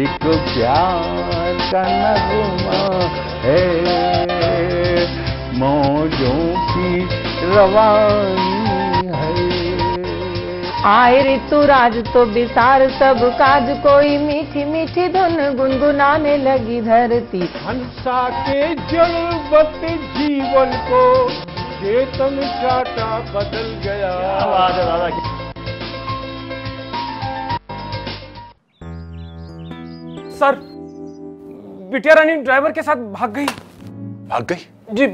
एक प्यार का नगमा है मौजों की रवानी है आए ऋतु राज तो विसार सब काज कोई मीठी मीठी धुन गुनगुनाने लगी धरती हंसा के जलवत जीवन को चेतन चाटा बदल गया आवाज दादा सर बिटिया रानी ड्राइवर के साथ भाग गई भाग गई जी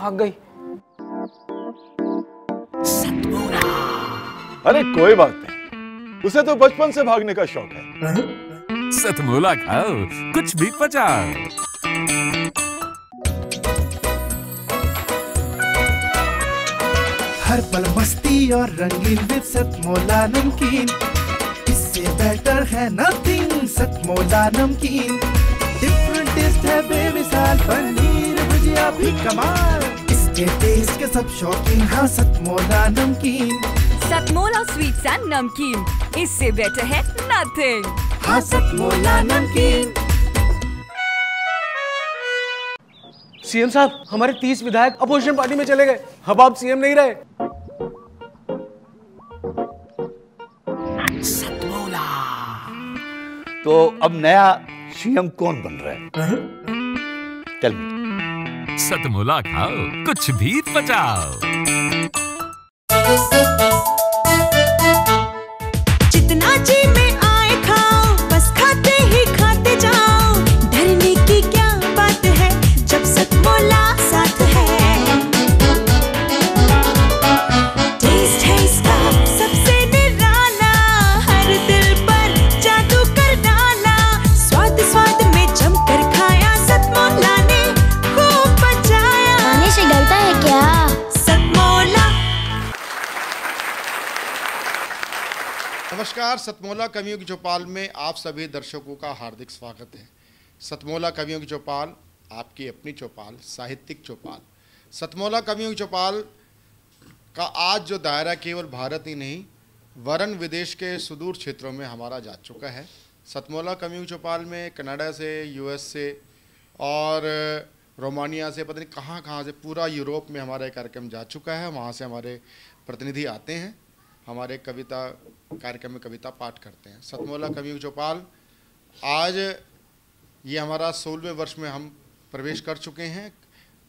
भाग गई अरे कोई बात नहीं उसे तो बचपन से भागने का शौक है सतमोला खाओ कुछ भी पचा हर पल मस्ती और रंगीन विद सतमोला नमकीन बेटर है नथिंग सच मोजा नमकीन डिफरेंट टेस्ट है बेमिसाल पनीर भुजिया भी कमाल इसके टेस्ट के सब शौकीन हाँ मोजा नमकीन सतमोला स्वीट्स एंड नमकीन इससे बेटर है नथिंग हाँ सतमोला नमकीन सीएम साहब हमारे तीस विधायक अपोजिशन पार्टी में चले गए अब आप सीएम नहीं रहे तो अब नया सीएम कौन बन रहा है चल सतमुला खाओ कुछ भी तो बचाओ नमस्कार सतमोला कवियों की चौपाल में आप सभी दर्शकों का हार्दिक स्वागत है सतमोला कवियों की चौपाल आपकी अपनी चौपाल साहित्यिक चौपाल सतमोला कवियों की चौपाल का आज जो दायरा केवल भारत ही नहीं वरन विदेश के सुदूर क्षेत्रों में हमारा जा चुका है सतमोला कवियों की चौपाल में कनाडा से यूएस से और रोमानिया से पता नहीं कहाँ कहाँ से पूरा यूरोप में हमारा कार्यक्रम जा चुका है वहाँ से हमारे प्रतिनिधि आते हैं हमारे कविता कार्यक्रम में कविता पाठ करते हैं सतमोला कवि चौपाल आज ये हमारा सोलहवें वर्ष में हम प्रवेश कर चुके हैं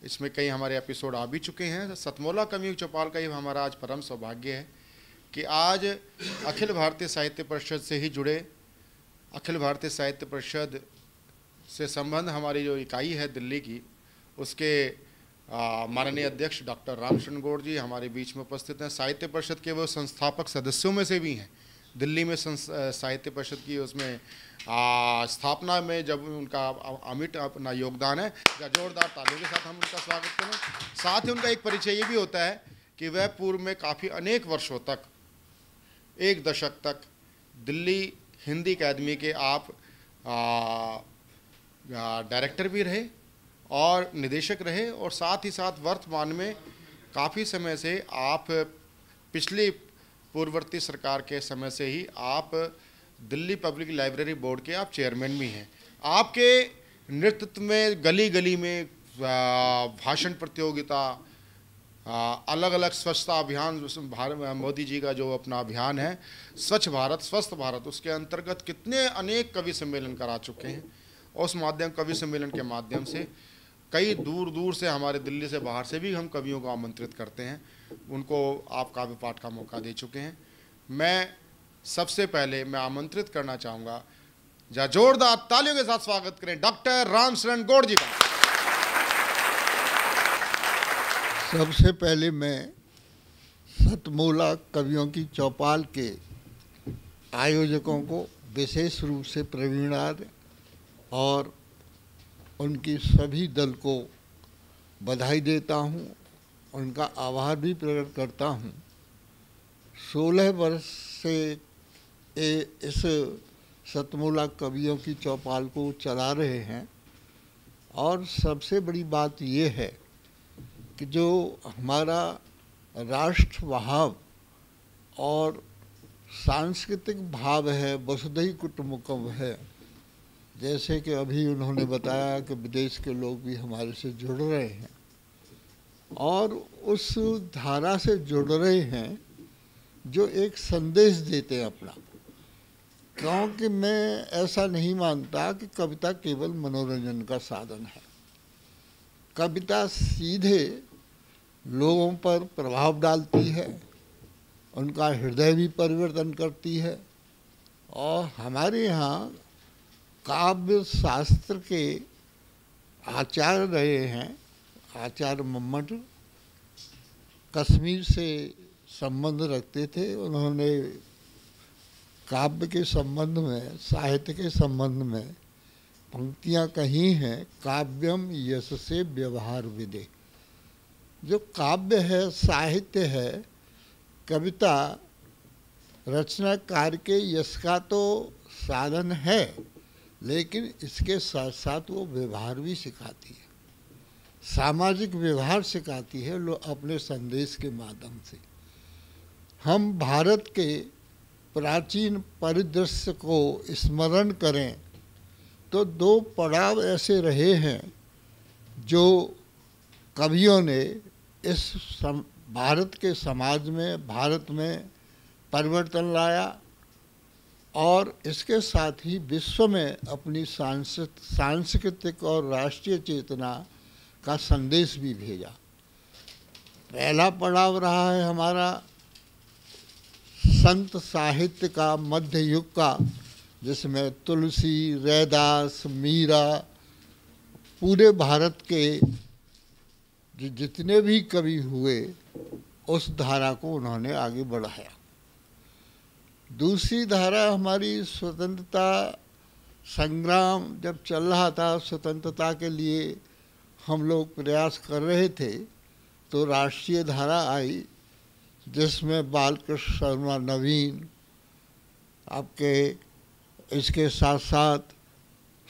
इसमें कई हमारे एपिसोड आ भी चुके हैं सतमोला कवि चौपाल का ये हमारा आज परम सौभाग्य है कि आज अखिल भारतीय साहित्य परिषद से ही जुड़े अखिल भारतीय साहित्य परिषद से संबंध हमारी जो इकाई है दिल्ली की उसके माननीय अध्यक्ष डॉक्टर रामचंद्र गौड़ जी हमारे बीच में उपस्थित हैं साहित्य परिषद के वो संस्थापक सदस्यों में से भी हैं दिल्ली में साहित्य परिषद की उसमें आ, स्थापना में जब उनका अमिट अपना योगदान है या जोरदार तालियों के साथ हम उनका स्वागत करें साथ ही उनका एक परिचय ये भी होता है कि वह पूर्व में काफ़ी अनेक वर्षों तक एक दशक तक दिल्ली हिंदी अकेदमी के आप डायरेक्टर भी रहे और निदेशक रहे और साथ ही साथ वर्तमान में काफ़ी समय से आप पिछली पूर्ववर्ती सरकार के समय से ही आप दिल्ली पब्लिक लाइब्रेरी बोर्ड के आप चेयरमैन भी हैं आपके नेतृत्व में गली गली में भाषण प्रतियोगिता अलग अलग स्वच्छता अभियान मोदी जी का जो अपना अभियान है स्वच्छ भारत स्वस्थ भारत उसके अंतर्गत कितने अनेक कवि सम्मेलन करा चुके हैं उस माध्यम कवि सम्मेलन के माध्यम से कई दूर दूर से हमारे दिल्ली से बाहर से भी हम कवियों को आमंत्रित करते हैं उनको आप काव्य पाठ का मौका दे चुके हैं मैं सबसे पहले मैं आमंत्रित करना चाहूँगा जहाँ जोरदार तालियों के साथ स्वागत करें डॉक्टर रामशरण गौड़ जी का सबसे पहले मैं सतमोला कवियों की चौपाल के आयोजकों को विशेष रूप से प्रवीणाद और उनकी सभी दल को बधाई देता हूँ उनका आभार भी प्रकट करता हूँ सोलह वर्ष से ए, इस सतमूला कवियों की चौपाल को चला रहे हैं और सबसे बड़ी बात ये है कि जो हमारा राष्ट्र भाव और सांस्कृतिक भाव है वसुधई कुटुम्बकम है जैसे कि अभी उन्होंने बताया कि विदेश के लोग भी हमारे से जुड़ रहे हैं और उस धारा से जुड़ रहे हैं जो एक संदेश देते हैं अपना क्योंकि मैं ऐसा नहीं मानता कि कविता केवल मनोरंजन का साधन है कविता सीधे लोगों पर प्रभाव डालती है उनका हृदय भी परिवर्तन करती है और हमारे यहाँ काव्य शास्त्र के आचार्य रहे हैं आचार्य मम्मट कश्मीर से संबंध रखते थे उन्होंने काव्य के संबंध में साहित्य के संबंध में पंक्तियां कही हैं काव्यम यश से व्यवहार विदे जो काव्य है साहित्य है कविता रचना कार्य के यश का तो साधन है लेकिन इसके साथ साथ वो व्यवहार भी सिखाती है सामाजिक व्यवहार सिखाती है लो अपने संदेश के माध्यम से हम भारत के प्राचीन परिदृश्य को स्मरण करें तो दो पड़ाव ऐसे रहे हैं जो कवियों ने इस सम, भारत के समाज में भारत में परिवर्तन लाया और इसके साथ ही विश्व में अपनी सांस्कृतिक और राष्ट्रीय चेतना का संदेश भी भेजा पहला पड़ाव रहा है हमारा संत साहित्य का मध्य युग का जिसमें तुलसी रैदास मीरा पूरे भारत के जितने भी कवि हुए उस धारा को उन्होंने आगे बढ़ाया दूसरी धारा हमारी स्वतंत्रता संग्राम जब चल रहा था स्वतंत्रता के लिए हम लोग प्रयास कर रहे थे तो राष्ट्रीय धारा आई जिसमें बालकृष्ण शर्मा नवीन आपके इसके साथ साथ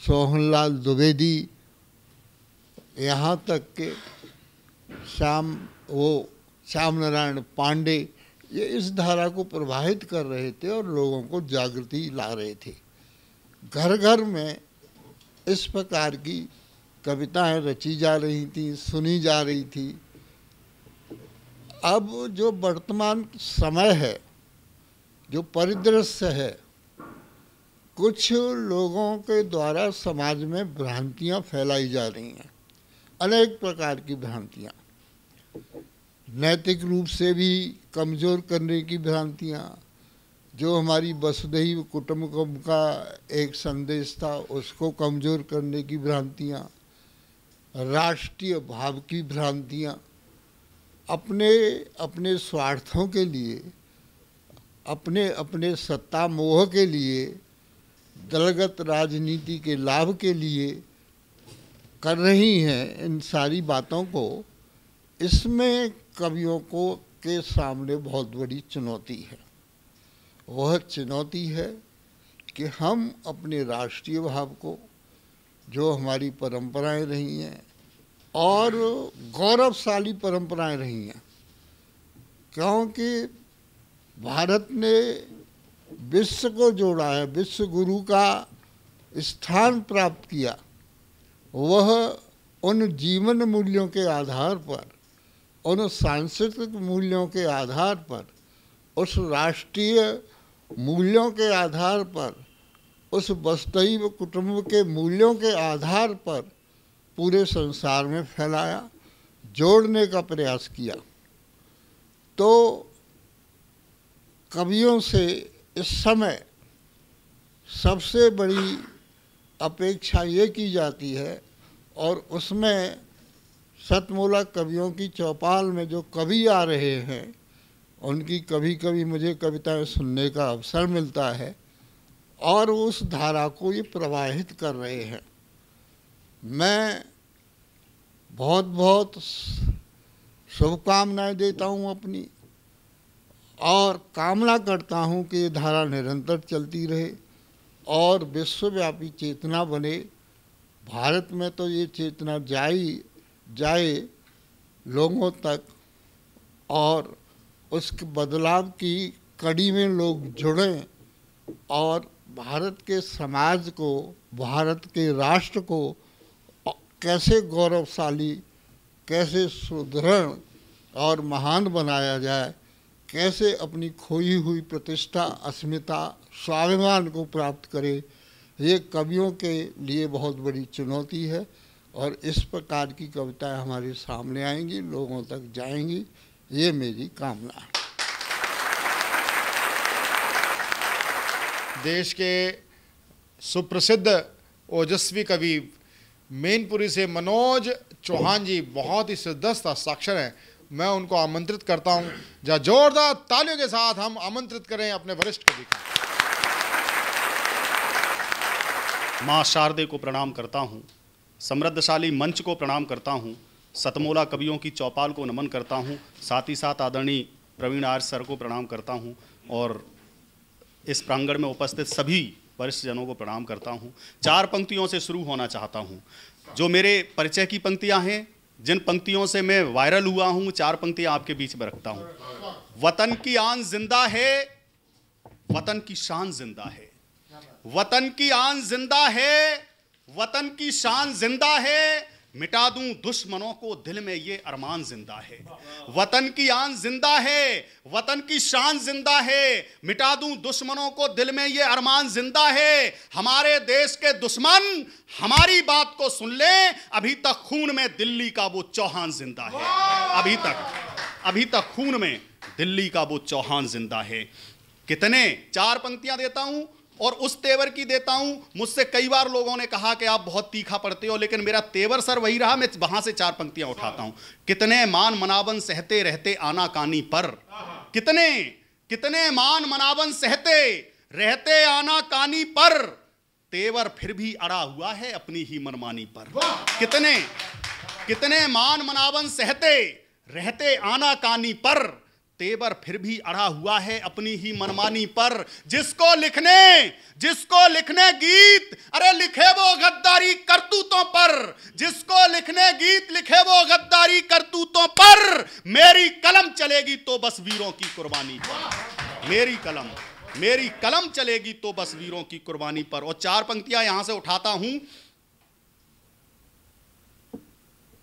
सोहनलाल द्विवेदी यहाँ तक के श्याम वो श्याम नारायण पांडे ये इस धारा को प्रवाहित कर रहे थे और लोगों को जागृति ला रहे थे घर घर में इस प्रकार की कविताएं रची जा रही थी सुनी जा रही थी अब जो वर्तमान समय है जो परिदृश्य है कुछ लोगों के द्वारा समाज में भ्रांतियां फैलाई जा रही हैं अनेक प्रकार की भ्रांतियां नैतिक रूप से भी कमज़ोर करने की भ्रांतियाँ जो हमारी वसुदैव कुटुम्बकम का एक संदेश था उसको कमज़ोर करने की भ्रांतियाँ राष्ट्रीय भाव की भ्रांतियाँ अपने अपने स्वार्थों के लिए अपने अपने सत्ता मोह के लिए दलगत राजनीति के लाभ के लिए कर रही हैं इन सारी बातों को इसमें कवियों को के सामने बहुत बड़ी चुनौती है वह चुनौती है कि हम अपने राष्ट्रीय भाव को जो हमारी परंपराएं रही हैं और गौरवशाली परंपराएं रही हैं क्योंकि भारत ने विश्व को जोड़ा है विश्व गुरु का स्थान प्राप्त किया वह उन जीवन मूल्यों के आधार पर उन सांस्कृतिक मूल्यों के आधार पर उस राष्ट्रीय मूल्यों के आधार पर उस बस्तई कुटुंब के मूल्यों के आधार पर पूरे संसार में फैलाया जोड़ने का प्रयास किया तो कवियों से इस समय सबसे बड़ी अपेक्षा ये की जाती है और उसमें सतमूलक कवियों की चौपाल में जो कवि आ रहे हैं उनकी कभी कभी मुझे कविताएं सुनने का अवसर मिलता है और उस धारा को ये प्रवाहित कर रहे हैं मैं बहुत बहुत शुभकामनाएं देता हूँ अपनी और कामना करता हूँ कि ये धारा निरंतर चलती रहे और विश्वव्यापी चेतना बने भारत में तो ये चेतना जाई जाए लोगों तक और उसके बदलाव की कड़ी में लोग जुड़ें और भारत के समाज को भारत के राष्ट्र को कैसे गौरवशाली कैसे सुदृढ़ और महान बनाया जाए कैसे अपनी खोई हुई प्रतिष्ठा अस्मिता स्वाभिमान को प्राप्त करे ये कवियों के लिए बहुत बड़ी चुनौती है और इस प्रकार की कविताएं हमारे सामने आएंगी लोगों तक जाएंगी ये मेरी कामना है देश के सुप्रसिद्ध ओजस्वी कवि मेनपुरी से मनोज चौहान जी बहुत ही सिद्धस्त हस्ताक्षर हैं मैं उनको आमंत्रित करता हूं जहाँ जोरदार तालियों के साथ हम आमंत्रित करें अपने वरिष्ठ कवि को माँ शारदे को प्रणाम करता हूँ समृद्धशाली मंच को प्रणाम करता हूँ सतमोला कवियों की चौपाल को नमन करता हूँ साथ ही साथ आदरणीय प्रवीण आर्य सर को प्रणाम करता हूँ और इस प्रांगण में उपस्थित सभी वरिष्ठ जनों को प्रणाम करता हूँ चार पंक्तियों से शुरू होना चाहता हूँ जो मेरे परिचय की पंक्तियाँ हैं जिन पंक्तियों से मैं वायरल हुआ हूँ चार पंक्तियाँ आपके बीच में रखता हूँ वतन की आन जिंदा है वतन की शान जिंदा है वतन की आन जिंदा है वतन की शान जिंदा है मिटा दूं दुश्मनों को दिल में ये अरमान जिंदा है वतन की आन जिंदा है वतन की शान जिंदा है मिटा दूं दुश्मनों को दिल में ये अरमान जिंदा है हमारे देश के दुश्मन हमारी बात को सुन ले अभी तक खून में दिल्ली का वो चौहान जिंदा है अभी तक अभी तक खून में दिल्ली का वो चौहान जिंदा है कितने चार पंक्तियां देता हूं और उस तेवर की देता हूं मुझसे कई बार लोगों ने कहा कि आप बहुत तीखा पढ़ते हो लेकिन मेरा तेवर सर वही रहा मैं वहां से चार पंक्तियां उठाता हूं कितने मान मनावन सहते रहते आना कानी पर कितने कितने मान मनावन सहते रहते आना कानी पर तेवर फिर भी अड़ा हुआ है अपनी ही मनमानी पर कितने कितने मान मनावन सहते रहते आना कानी पर तेवर फिर भी अड़ा हुआ है अपनी ही मनमानी पर जिसको लिखने जिसको लिखने गीत अरे लिखे वो गद्दारी करतूतों पर जिसको लिखने गीत लिखे वो गद्दारी करतूतों पर मेरी कलम चलेगी तो बस वीरों की कुर्बानी पर मेरी कलम मेरी कलम चलेगी तो बस वीरों की कुर्बानी पर और चार पंक्तियां यहां से उठाता हूं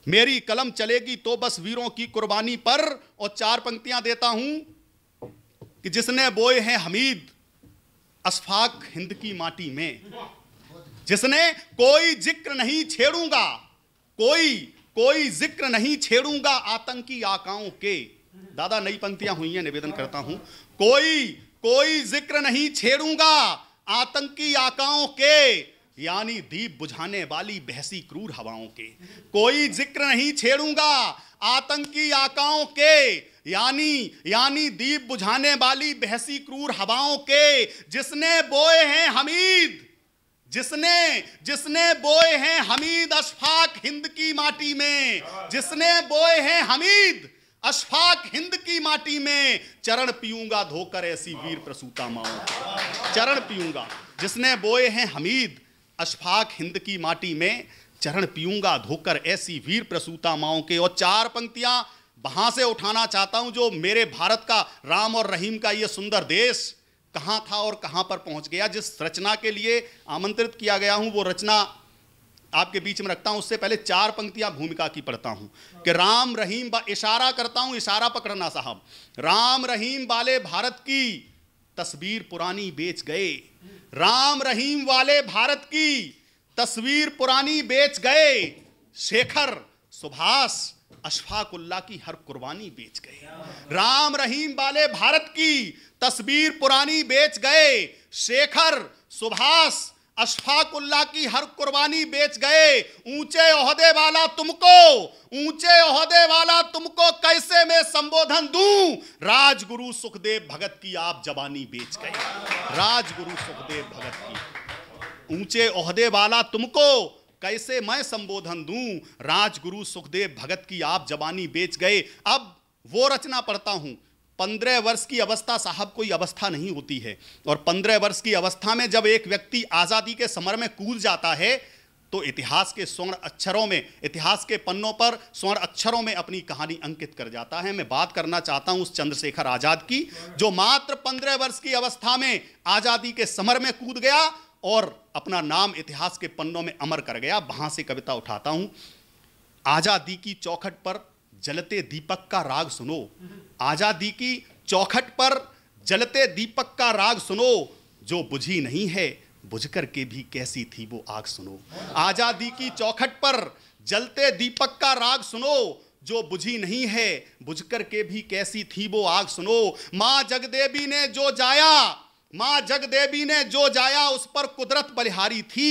मेरी कलम चलेगी तो बस वीरों की कुर्बानी पर और चार पंक्तियां देता हूं कि जिसने बोए हैं हमीद अशफाक हिंद की माटी में जिसने कोई जिक्र नहीं छेड़ूंगा कोई कोई जिक्र नहीं छेड़ूंगा आतंकी आकाओं के दादा नई पंक्तियां हुई हैं निवेदन करता हूं कोई कोई जिक्र नहीं छेड़ूंगा आतंकी आकाओं के यानी दीप बुझाने वाली बहसी क्रूर हवाओं के कोई जिक्र नहीं छेड़ूंगा आतंकी आकाओं के यानी यानी दीप बुझाने वाली बहसी क्रूर हवाओं के जिसने बोए हैं हमीद जिसने जिसने बोए हैं हमीद अशफाक हिंद की माटी में जिसने बोए हैं हमीद अशफाक हिंद की माटी में चरण पीऊंगा धोकर ऐसी वीर प्रसूता माओ चरण पीऊंगा जिसने बोए हैं हमीद अशफाक हिंद की माटी में चरण पीऊंगा धोकर ऐसी वीर प्रसूता माओ के और चार पंक्तियां वहां से उठाना चाहता हूं जो मेरे भारत का राम और रहीम का यह सुंदर देश कहाँ था और कहां पर पहुंच गया जिस रचना के लिए आमंत्रित किया गया हूं वो रचना आपके बीच में रखता हूं उससे पहले चार पंक्तियां भूमिका की पढ़ता हूँ कि राम रहीम बा इशारा करता हूं इशारा पकड़ना साहब राम रहीम वाले भारत की तस्वीर पुरानी बेच गए राम रहीम वाले भारत की तस्वीर पुरानी बेच गए शेखर सुभाष अशफाकुल्ला की हर कुर्बानी बेच गए राम रहीम वाले भारत की तस्वीर पुरानी बेच गए शेखर सुभाष अशफाकुल्ला की हर कुर्बानी बेच गए ऊंचे ओहदे वाला तुमको ऊंचे ओहदे वाला तुमको कैसे मैं संबोधन दू राजगुरु सुखदेव भगत की आप जवानी बेच गए राजगुरु सुखदेव भगत की ऊंचे ओहदे वाला तुमको कैसे मैं संबोधन दू राजगुरु सुखदेव भगत की आप जवानी बेच गए अब वो रचना पढ़ता हूं पंद्रह वर्ष की अवस्था साहब कोई अवस्था नहीं होती है और पंद्रह वर्ष की अवस्था में जब एक व्यक्ति आज़ादी के समर में कूद जाता है तो इतिहास के स्वर्ण अक्षरों में इतिहास के पन्नों पर स्वर्ण अक्षरों में अपनी कहानी अंकित कर जाता है मैं बात करना चाहता हूं उस चंद्रशेखर आज़ाद की जो मात्र पंद्रह वर्ष की अवस्था में आज़ादी के समर में कूद गया और अपना नाम इतिहास के पन्नों में अमर कर गया वहां से कविता उठाता हूं आज़ादी की चौखट पर जलते दीपक का राग सुनो आजादी की चौखट पर जलते दीपक का राग सुनो जो बुझी नहीं है बुझ कर के भी कैसी थी वो आग सुनो आजादी की चौखट पर जलते दीपक का राग सुनो जो बुझी नहीं है बुझ कर के भी कैसी थी वो आग सुनो माँ जगदेवी ने जो जाया माँ जगदेवी ने जो जाया उस पर कुदरत बलिहारी थी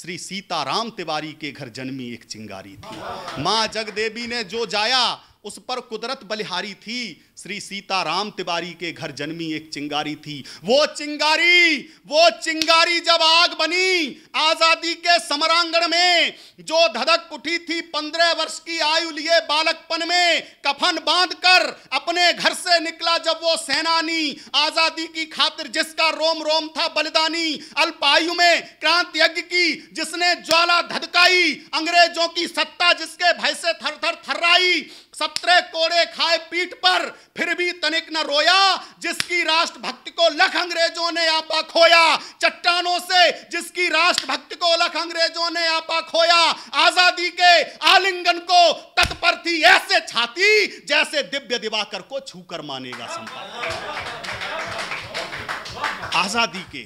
श्री सीताराम तिवारी के घर जन्मी एक चिंगारी थी माँ जगदेवी ने जो जाया उस पर कुदरत बलिहारी थी श्री सीताराम तिवारी के घर जन्मी एक चिंगारी थी वो चिंगारी वो चिंगारी जब आग बनी आजादी के समरांगण में जो धधक उठी थी पंद्रह वर्ष की आयु लिए बालकपन में कफन बांधकर अपने घर से निकला जब वो सेनानी आजादी की खातिर जिसका रोम रोम था बलिदानी अल्पायु में क्रांति यज्ञ की जिसने ज्वाला धधकाई अंग्रेजों की सत्ता जिसके भय से थर थर थर्राई सत्रे कोड़े खाए पीठ पर फिर भी तनिक न रोया जिसकी राष्ट्रभक्ति को लख अंग्रेजों ने आपा खोया चट्टानों से जिसकी राष्ट्रभक्ति को लख अंग्रेजों ने आपा खोया आजादी के आलिंगन को तत्पर थी ऐसे छाती जैसे दिव्य दिवाकर को छूकर मानेगा संपर्क आजादी के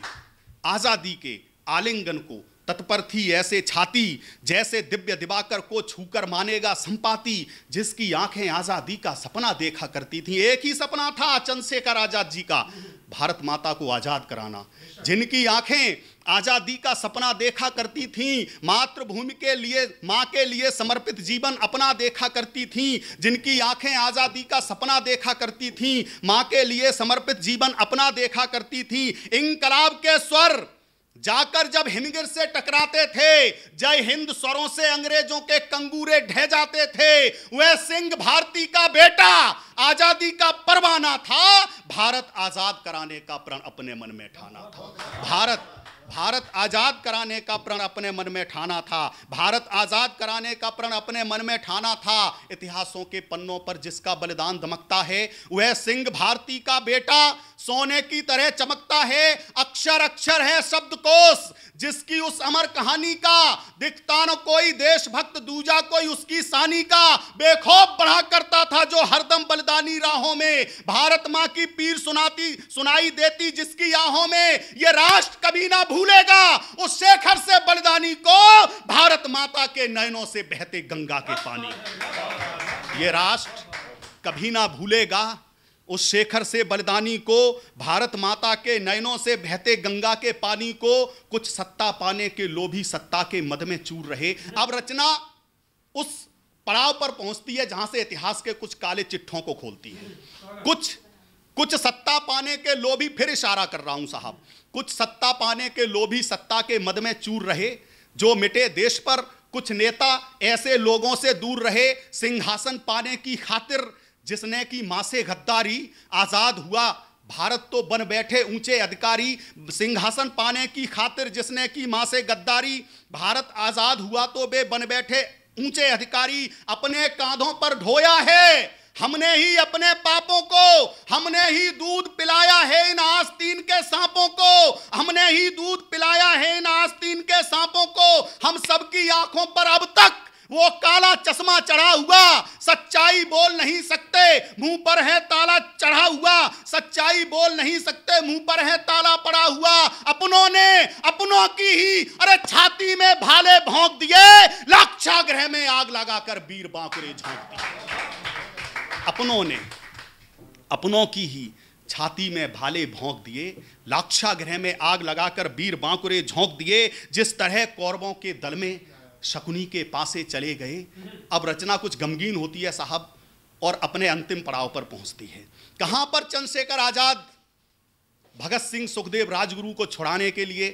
आजादी के आलिंगन को तत्पर थी ऐसे छाती जैसे दिव्य दिवाकर को छूकर मानेगा संपाती जिसकी आंखें आज़ादी का सपना देखा करती थी एक ही सपना था चंद्रशेखर आज़ाद जी का भारत माता को आज़ाद कराना जिनकी आंखें आज़ादी का सपना देखा करती थीं मातृभूमि के लिए माँ के लिए समर्पित जीवन अपना देखा करती थीं जिनकी आंखें आज़ादी का सपना देखा करती थीं माँ के लिए समर्पित जीवन अपना देखा करती थीं इनकलाब के स्वर जाकर जब हिमगिर से टकराते थे जय हिंद स्वरों से अंग्रेजों के कंगूरे ढह जाते थे वह सिंह भारती का बेटा आजादी का परवाना था भारत आजाद कराने का प्रण अपने मन में ठाना था भारत भारत आज़ाद कराने का प्रण अपने मन में ठाना था भारत आज़ाद कराने का प्रण अपने मन में ठाना था इतिहासों के पन्नों पर जिसका बलिदान धमकता है वह सिंह भारती का बेटा सोने की तरह चमकता है अक्षर अक्षर है शब्द कोश जिसकी उस अमर कहानी का दिखता न कोई देशभक्त दूजा कोई उसकी सानी का बेखौफ बढ़ा करता था जो हरदम बलिदानी राहों में भारत माँ की पीर सुनाती सुनाई देती जिसकी आहों में ये राष्ट्र कभी ना भूल भूलेगा उस शेखर से बलिदानी को भारत माता के नयनों से बहते गंगा के पानी ये राष्ट्र कभी ना भूलेगा उस शेखर से बलिदानी को भारत माता के नयनों से बहते गंगा के पानी को कुछ सत्ता पाने के लोभी सत्ता के मद में चूर रहे अब रचना उस पड़ाव पर पहुंचती है जहां से इतिहास के कुछ काले चिट्ठों को खोलती है कुछ कुछ सत्ता पाने के लोभी फिर इशारा कर रहा हूं साहब कुछ सत्ता पाने के लोभी सत्ता के मद में चूर रहे जो मिटे देश पर कुछ नेता ऐसे लोगों से दूर रहे सिंहासन पाने की खातिर जिसने की माँ से गद्दारी आज़ाद हुआ भारत तो बन बैठे ऊंचे अधिकारी सिंहासन पाने की खातिर जिसने की माँ से गद्दारी भारत आज़ाद हुआ तो वे बन बैठे ऊंचे अधिकारी अपने कांधों पर ढोया है हमने ही अपने पापों को हमने ही दूध पिलाया है इन आस्तीन के सांपों को हमने ही दूध पिलाया है इन आस्तीन के सांपों को हम सबकी आंखों पर अब तक वो काला चश्मा चढ़ा हुआ सच्चाई बोल नहीं सकते मुंह पर है ताला चढ़ा हुआ सच्चाई बोल नहीं सकते मुंह पर है ताला पड़ा हुआ अपनों ने अपनों की ही अरे छाती में भाले भोंक दिए ग्रह में आग लगाकर वीर बांकुरे झोंक दिए अपनों ने अपनों की ही छाती में भाले भोंक दिए लाक्षागृह में आग लगाकर वीर बांकुरे झोंक दिए जिस तरह कौरवों के दल में शकुनी के पासे चले गए अब रचना कुछ गमगीन होती है साहब और अपने अंतिम पड़ाव पर पहुंचती है कहां पर चंद्रशेखर आजाद भगत सिंह सुखदेव राजगुरु को छुड़ाने के लिए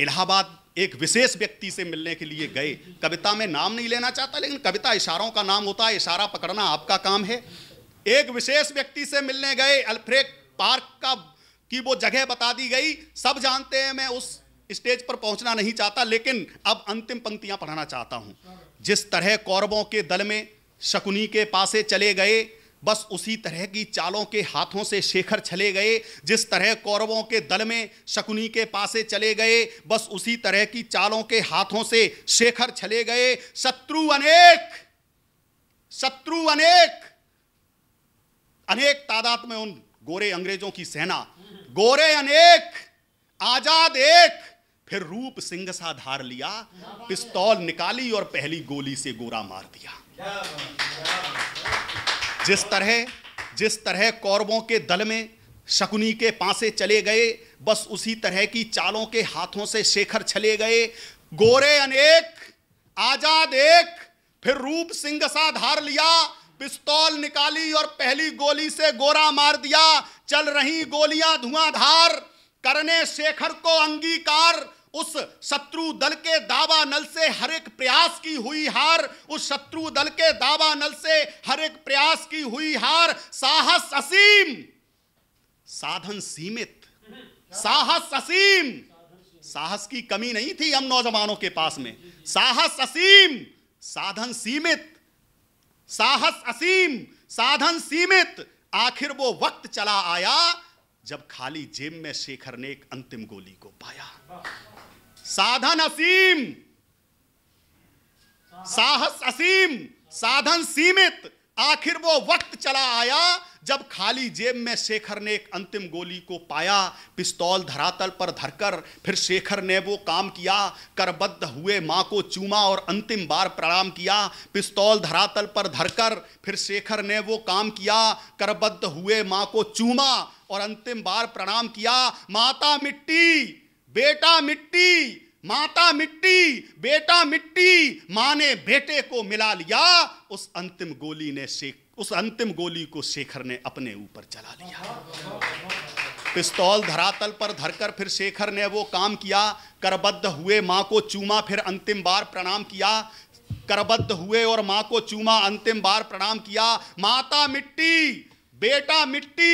इलाहाबाद एक विशेष व्यक्ति से मिलने के लिए गए कविता में नाम नहीं लेना चाहता लेकिन कविता इशारों का नाम होता है इशारा पकड़ना आपका काम है एक विशेष व्यक्ति से मिलने गए अल्फ्रेक पार्क का की वो जगह बता दी गई सब जानते हैं मैं उस स्टेज पर पहुंचना नहीं चाहता लेकिन अब अंतिम पंक्तियां पढ़ना चाहता हूं जिस तरह कौरवों के दल में शकुनी के पासे चले गए बस उसी तरह की चालों के हाथों से शेखर चले गए जिस तरह कौरवों के दल में शकुनी के पासे चले गए बस उसी तरह की चालों के हाथों से शेखर चले गए शत्रु अनेक शत्रु अनेक अनेक तादाद में उन गोरे अंग्रेजों की सेना गोरे अनेक आजाद एक फिर रूप सिंह सा धार लिया पिस्तौल निकाली और पहली गोली से गोरा मार दिया जिस तरह जिस तरह कौरवों के दल में शकुनी के पासे चले गए बस उसी तरह की चालों के हाथों से शेखर चले गए गोरे अनेक आजाद एक फिर रूप सिंह सा धार लिया पिस्तौल निकाली और पहली गोली से गोरा मार दिया चल रही गोलियां धुआंधार करने शेखर को अंगीकार उस शत्रु दल के दावा नल से हर एक प्रयास की हुई हार उस शत्रु दल के दावा नल से हर एक प्रयास की हुई हार साहस असीम साधन सीमित साहस असीम साहस की कमी नहीं थी हम नौजवानों के पास में साहस असीम साधन सीमित साहस असीम साधन सीमित आखिर वो वक्त चला आया जब खाली जेब में शेखर ने एक अंतिम गोली को पाया साधन असीम साहस असीम साधन सीमित आखिर वो वक्त चला आया जब खाली जेब में शेखर ने एक अंतिम गोली को पाया पिस्तौल धरातल पर धरकर फिर शेखर ने वो काम किया करबद्ध हुए माँ को चूमा और अंतिम बार प्रणाम किया पिस्तौल धरातल पर धरकर फिर शेखर ने वो काम किया करबद्ध हुए माँ को चूमा और अंतिम बार प्रणाम किया माता मिट्टी बेटा मिट्टी माता मिट्टी बेटा मिट्टी माँ ने बेटे को मिला लिया उस अंतिम गोली ने शेख उस अंतिम गोली को शेखर ने अपने ऊपर चला लिया पिस्तौल धरातल पर धरकर फिर शेखर ने वो काम किया करबद्ध हुए माँ को चूमा फिर अंतिम बार प्रणाम किया करबद्ध हुए और माँ को चूमा अंतिम बार प्रणाम किया माता मिट्टी बेटा मिट्टी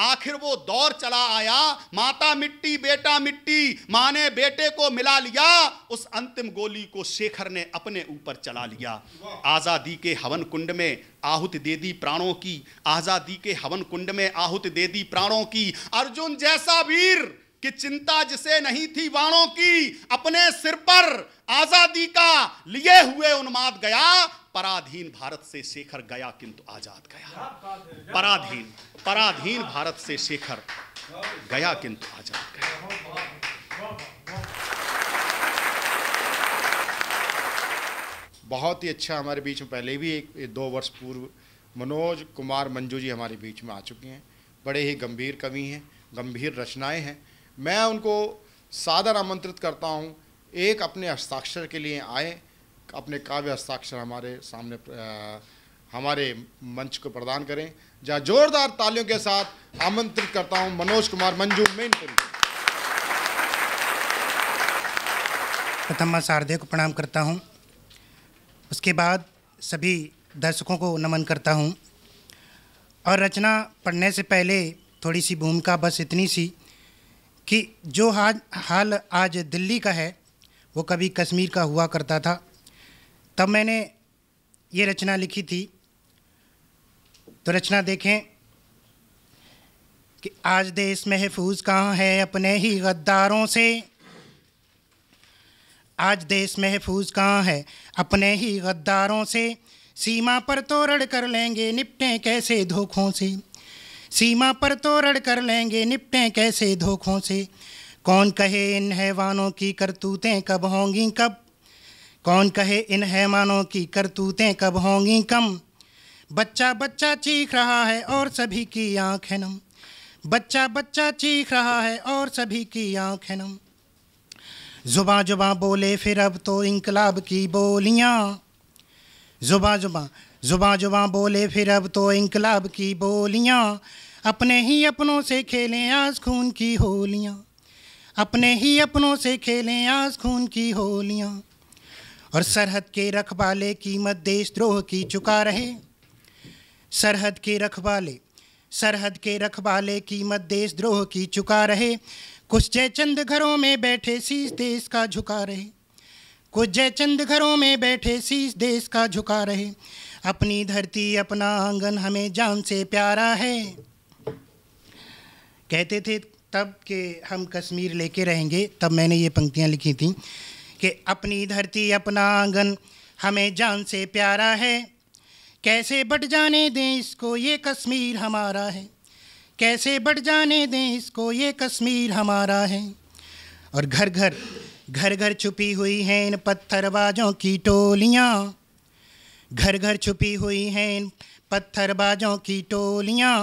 आखिर वो दौर चला आया माता मिट्टी बेटा मिट्टी माँ ने बेटे को मिला लिया उस अंतिम गोली को शेखर ने अपने ऊपर चला लिया आज़ादी के हवन कुंड में आहुत दे दी प्राणों की आज़ादी के हवन कुंड में आहुत दे दी प्राणों की अर्जुन जैसा वीर कि चिंता जिसे नहीं थी वाणों की अपने सिर पर आज़ादी का लिए हुए उन्माद गया पराधीन भारत से शेखर गया किंतु आज़ाद गया पराधीन पराधीन भारत से शेखर गया किंतु आजाद गया बहुत ही अच्छा हमारे बीच में पहले भी एक दो वर्ष पूर्व मनोज कुमार मंजू जी हमारे बीच में आ चुके हैं बड़े ही गंभीर कवि हैं गंभीर रचनाएं हैं मैं उनको सादर आमंत्रित करता हूँ एक अपने हस्ताक्षर के लिए आए अपने काव्य हस्ताक्षर हमारे सामने आ, हमारे मंच को प्रदान करें जहाँ जोरदार तालियों के साथ आमंत्रित करता हूँ मनोज कुमार मंजू मेन मैं शारदे को प्रणाम करता हूँ उसके बाद सभी दर्शकों को नमन करता हूँ और रचना पढ़ने से पहले थोड़ी सी भूमिका बस इतनी सी कि जो हाल हाल आज दिल्ली का है वो कभी कश्मीर का हुआ करता था तब मैंने ये रचना लिखी थी तो रचना देखें कि आज देश महफूज कहाँ है अपने ही गद्दारों से आज देश महफूज कहाँ है अपने ही गद्दारों से सीमा पर तो रड़ कर लेंगे निपटें कैसे धोखों से सीमा पर तो रड़ कर लेंगे निपटें कैसे धोखों से कौन कहे इन हैवानों की करतूतें कब होंगी कब कौन कहे इन हैवानों की करतूतें कब होंगी कम बच्चा बच्चा चीख रहा है और सभी की है नम बच्चा बच्चा चीख रहा है और सभी की है नम जुबा जुबा बोले फिर अब तो इनकलाब की बोलियाँ जुबा जुबा जुबा जुबा बोले फिर अब तो इनकलाब की बोलियाँ अपने ही अपनों से खेलें आज खून की होलियाँ अपने ही अपनों से खेलें आज खून की होलियाँ और सरहद के रखवाले कीमत देशद्रोह की चुका रहे सरहद के रखवाले सरहद के रखवाले कीमत द्रोह की चुका रहे कुछ जयचंद घरों में बैठे शीश देश का झुका रहे कुछ जयचंद घरों में बैठे शीश देश का झुका रहे अपनी धरती अपना आंगन हमें जान से प्यारा है कहते थे तब के हम कश्मीर लेके रहेंगे तब मैंने ये पंक्तियाँ लिखी थी कि अपनी धरती अपना आंगन हमें जान से प्यारा है कैसे बढ़ जाने दें इसको ये कश्मीर हमारा है कैसे बढ़ जाने दें इसको ये कश्मीर हमारा है और घर घर घर घर छुपी हुई हैं इन पत्थरबाजों की टोलियाँ घर घर छुपी हुई हैं इन पत्थरबाजों की टोलियाँ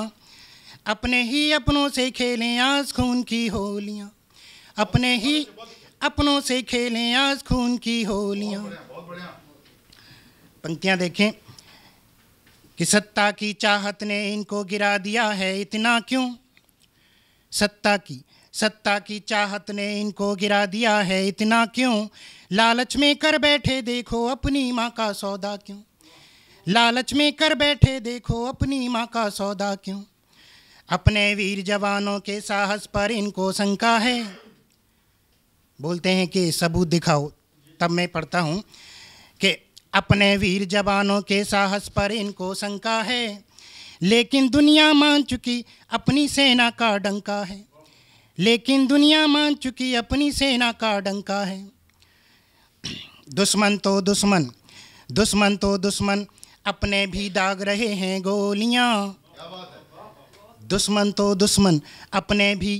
अपने ही अपनों से खेलें आज खून की होलियाँ अपने ही अपनों से खेलें आज खून की होलियाँ पंक्तियाँ देखें कि सत्ता की चाहत ने इनको गिरा दिया है इतना क्यों सत्ता की सत्ता की चाहत ने इनको गिरा दिया है इतना क्यों लालच में कर बैठे देखो अपनी माँ का सौदा क्यों लालच में कर बैठे देखो अपनी माँ का सौदा क्यों अपने वीर जवानों के साहस पर इनको शंका है बोलते हैं कि सबूत दिखाओ तब मैं पढ़ता हूँ अपने वीर जवानों के साहस पर इनको शंका है लेकिन दुनिया मान चुकी अपनी सेना का डंका है लेकिन दुनिया मान चुकी अपनी सेना का डंका है दुश्मन तो दुश्मन दुश्मन तो दुश्मन अपने भी दाग रहे हैं गोलियां दुश्मन तो दुश्मन अपने भी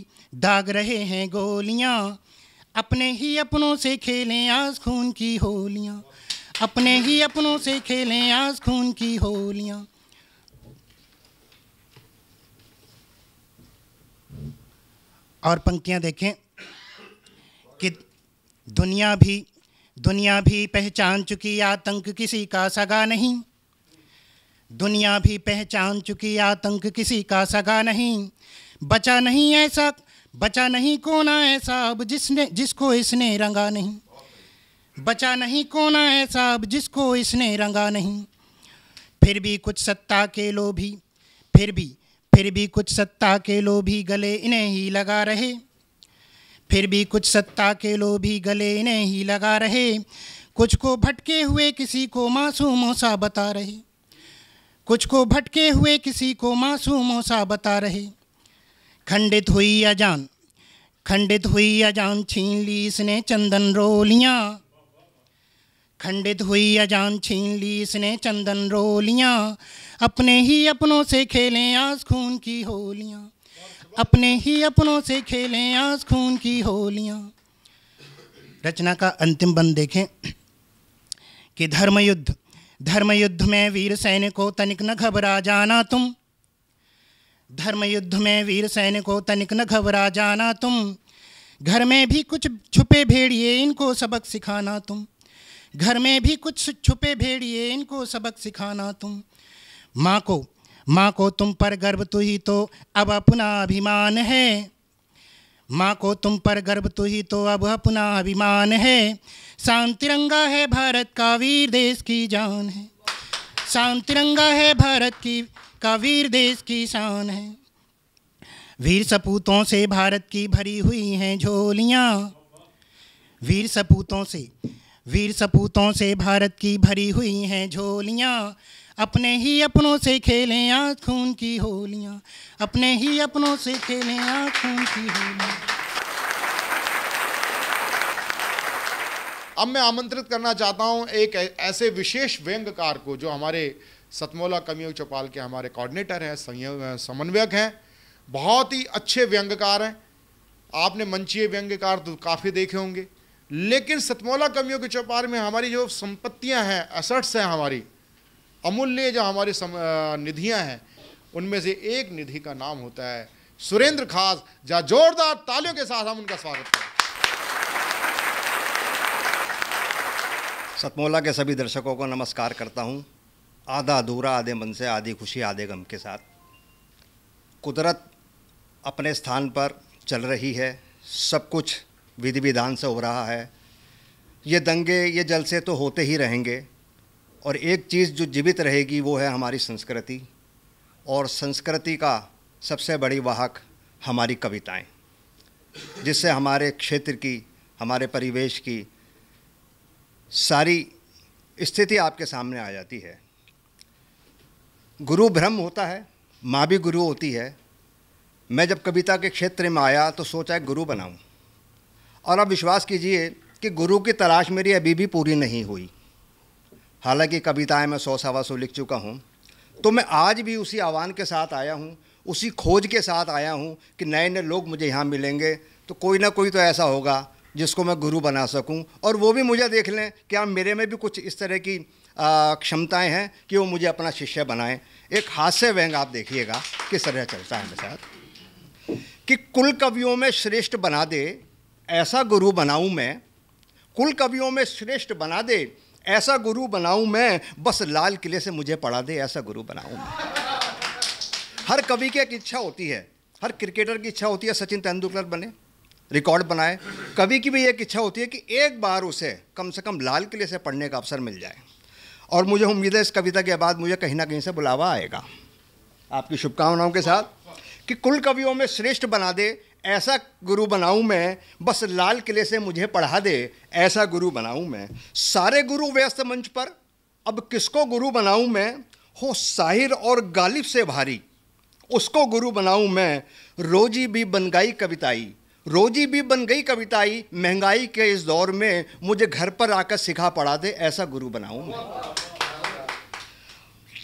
दाग रहे हैं गोलियां अपने ही अपनों से खेलें आज खून की होलियां अपने ही अपनों से खेलें आज खून की होलियां और पंक्तियां देखें कि दुनिया भी दुनिया भी पहचान चुकी आतंक किसी का सगा नहीं दुनिया भी पहचान चुकी आतंक किसी का सगा नहीं बचा नहीं ऐसा बचा नहीं कोना ऐसा अब जिसने जिसको इसने रंगा नहीं बचा नहीं कोना है साहब जिसको इसने रंगा नहीं फिर भी कुछ सत्ता के लोभी फिर भी फिर भी कुछ सत्ता के लोभी गले इन्हें ही लगा रहे फिर भी कुछ सत्ता के लोभी गले इन्हें ही लगा रहे कुछ को भटके हुए किसी को मासूम सा बता रहे कुछ को भटके हुए किसी को मासूम सा बता रहे खंडित हुई अजान खंडित हुई अजान छीन ली इसने चंदन रोलियाँ खंडित हुई अजान छीन ली इसने चंदन रोलियाँ अपने ही अपनों से खेलें आज खून की होलियाँ अपने ही अपनों से खेलें आज खून की होलियाँ रचना का अंतिम बंद देखें कि धर्मयुद्ध धर्मयुद्ध में वीर सैनिकों तनिक न घबरा जाना तुम धर्मयुद्ध में वीर सैनिकों तनिक न घबरा जाना तुम घर में भी कुछ छुपे भेड़िए इनको सबक सिखाना तुम घर में भी कुछ छुपे भेड़िए इनको सबक सिखाना तुम माँ को माँ को तुम पर गर्व तो ही तो अब अपना अभिमान है माँ को तुम पर गर्व तो ही तो अब अपना अभिमान है शांतिरंगा है भारत का वीर देश की जान है शांतिरंगा है भारत की का वीर देश की शान है वीर सपूतों से भारत की भरी हुई हैं झोलियाँ वीर सपूतों से वीर सपूतों से भारत की भरी हुई हैं झोलियाँ अपने ही अपनों से खेलें आज खून की होलियाँ अपने ही अपनों से खेलें आज खून की होलियाँ अब मैं आमंत्रित करना चाहता हूं एक ऐसे विशेष व्यंगकार को जो हमारे सतमोला कमियोग चौपाल के हमारे कोऑर्डिनेटर हैं समन्वयक हैं बहुत ही अच्छे व्यंगकार हैं आपने मंचीय व्यंगकार तो काफ़ी देखे होंगे लेकिन सतमौला कमियों के चौपार में हमारी जो संपत्तियां हैं असट्स हैं हमारी अमूल्य जो हमारी निधियां हैं उनमें से एक निधि का नाम होता है सुरेंद्र खास जहाँ जोरदार तालियों के साथ हम उनका स्वागत करें सतमौला के सभी दर्शकों को नमस्कार करता हूँ आधा अधूरा आधे मन से आधी खुशी आधे गम के साथ कुदरत अपने स्थान पर चल रही है सब कुछ विधि विधान से हो रहा है ये दंगे ये जलसे तो होते ही रहेंगे और एक चीज़ जो जीवित रहेगी वो है हमारी संस्कृति और संस्कृति का सबसे बड़ी वाहक हमारी कविताएं जिससे हमारे क्षेत्र की हमारे परिवेश की सारी स्थिति आपके सामने आ जाती है गुरु ब्रह्म होता है माँ भी गुरु होती है मैं जब कविता के क्षेत्र में आया तो सोचा गुरु बनाऊं और आप विश्वास कीजिए कि गुरु की तलाश मेरी अभी भी पूरी नहीं हुई हालांकि कविताएं मैं सौ सवा सौ लिख चुका हूँ तो मैं आज भी उसी आह्वान के साथ आया हूँ उसी खोज के साथ आया हूँ कि नए नए लोग मुझे यहाँ मिलेंगे तो कोई ना कोई तो ऐसा होगा जिसको मैं गुरु बना सकूं और वो भी मुझे देख लें कि आप मेरे में भी कुछ इस तरह की क्षमताएं हैं कि वो मुझे अपना शिष्य बनाएं एक हास्य व्यंग आप देखिएगा किस तरह चलता है मेरे साथ कि कुल कवियों में श्रेष्ठ बना दे ऐसा गुरु बनाऊं मैं कुल कवियों में श्रेष्ठ बना दे ऐसा गुरु बनाऊं मैं बस लाल किले से मुझे पढ़ा दे ऐसा गुरु बनाऊं मैं हर कवि की एक इच्छा होती है हर क्रिकेटर की इच्छा होती है सचिन तेंदुलकर बने रिकॉर्ड बनाए कवि की भी एक इच्छा होती है कि एक बार उसे कम से कम लाल किले से पढ़ने का अवसर मिल जाए और मुझे उम्मीद है इस कविता के बाद मुझे कहीं ना कहीं से बुलावा आएगा आपकी शुभकामनाओं के साथ कि कुल कवियों में श्रेष्ठ बना दे ऐसा गुरु बनाऊं मैं बस लाल किले से मुझे पढ़ा दे ऐसा गुरु बनाऊं मैं सारे गुरु व्यस्त मंच पर अब किसको गुरु बनाऊं मैं हो साहिर और गालिब से भारी उसको गुरु बनाऊं मैं रोजी भी बन गई कविताई रोजी भी बन गई कविताई महंगाई के इस दौर में मुझे घर पर आकर सिखा पढ़ा दे ऐसा गुरु बनाऊं मैं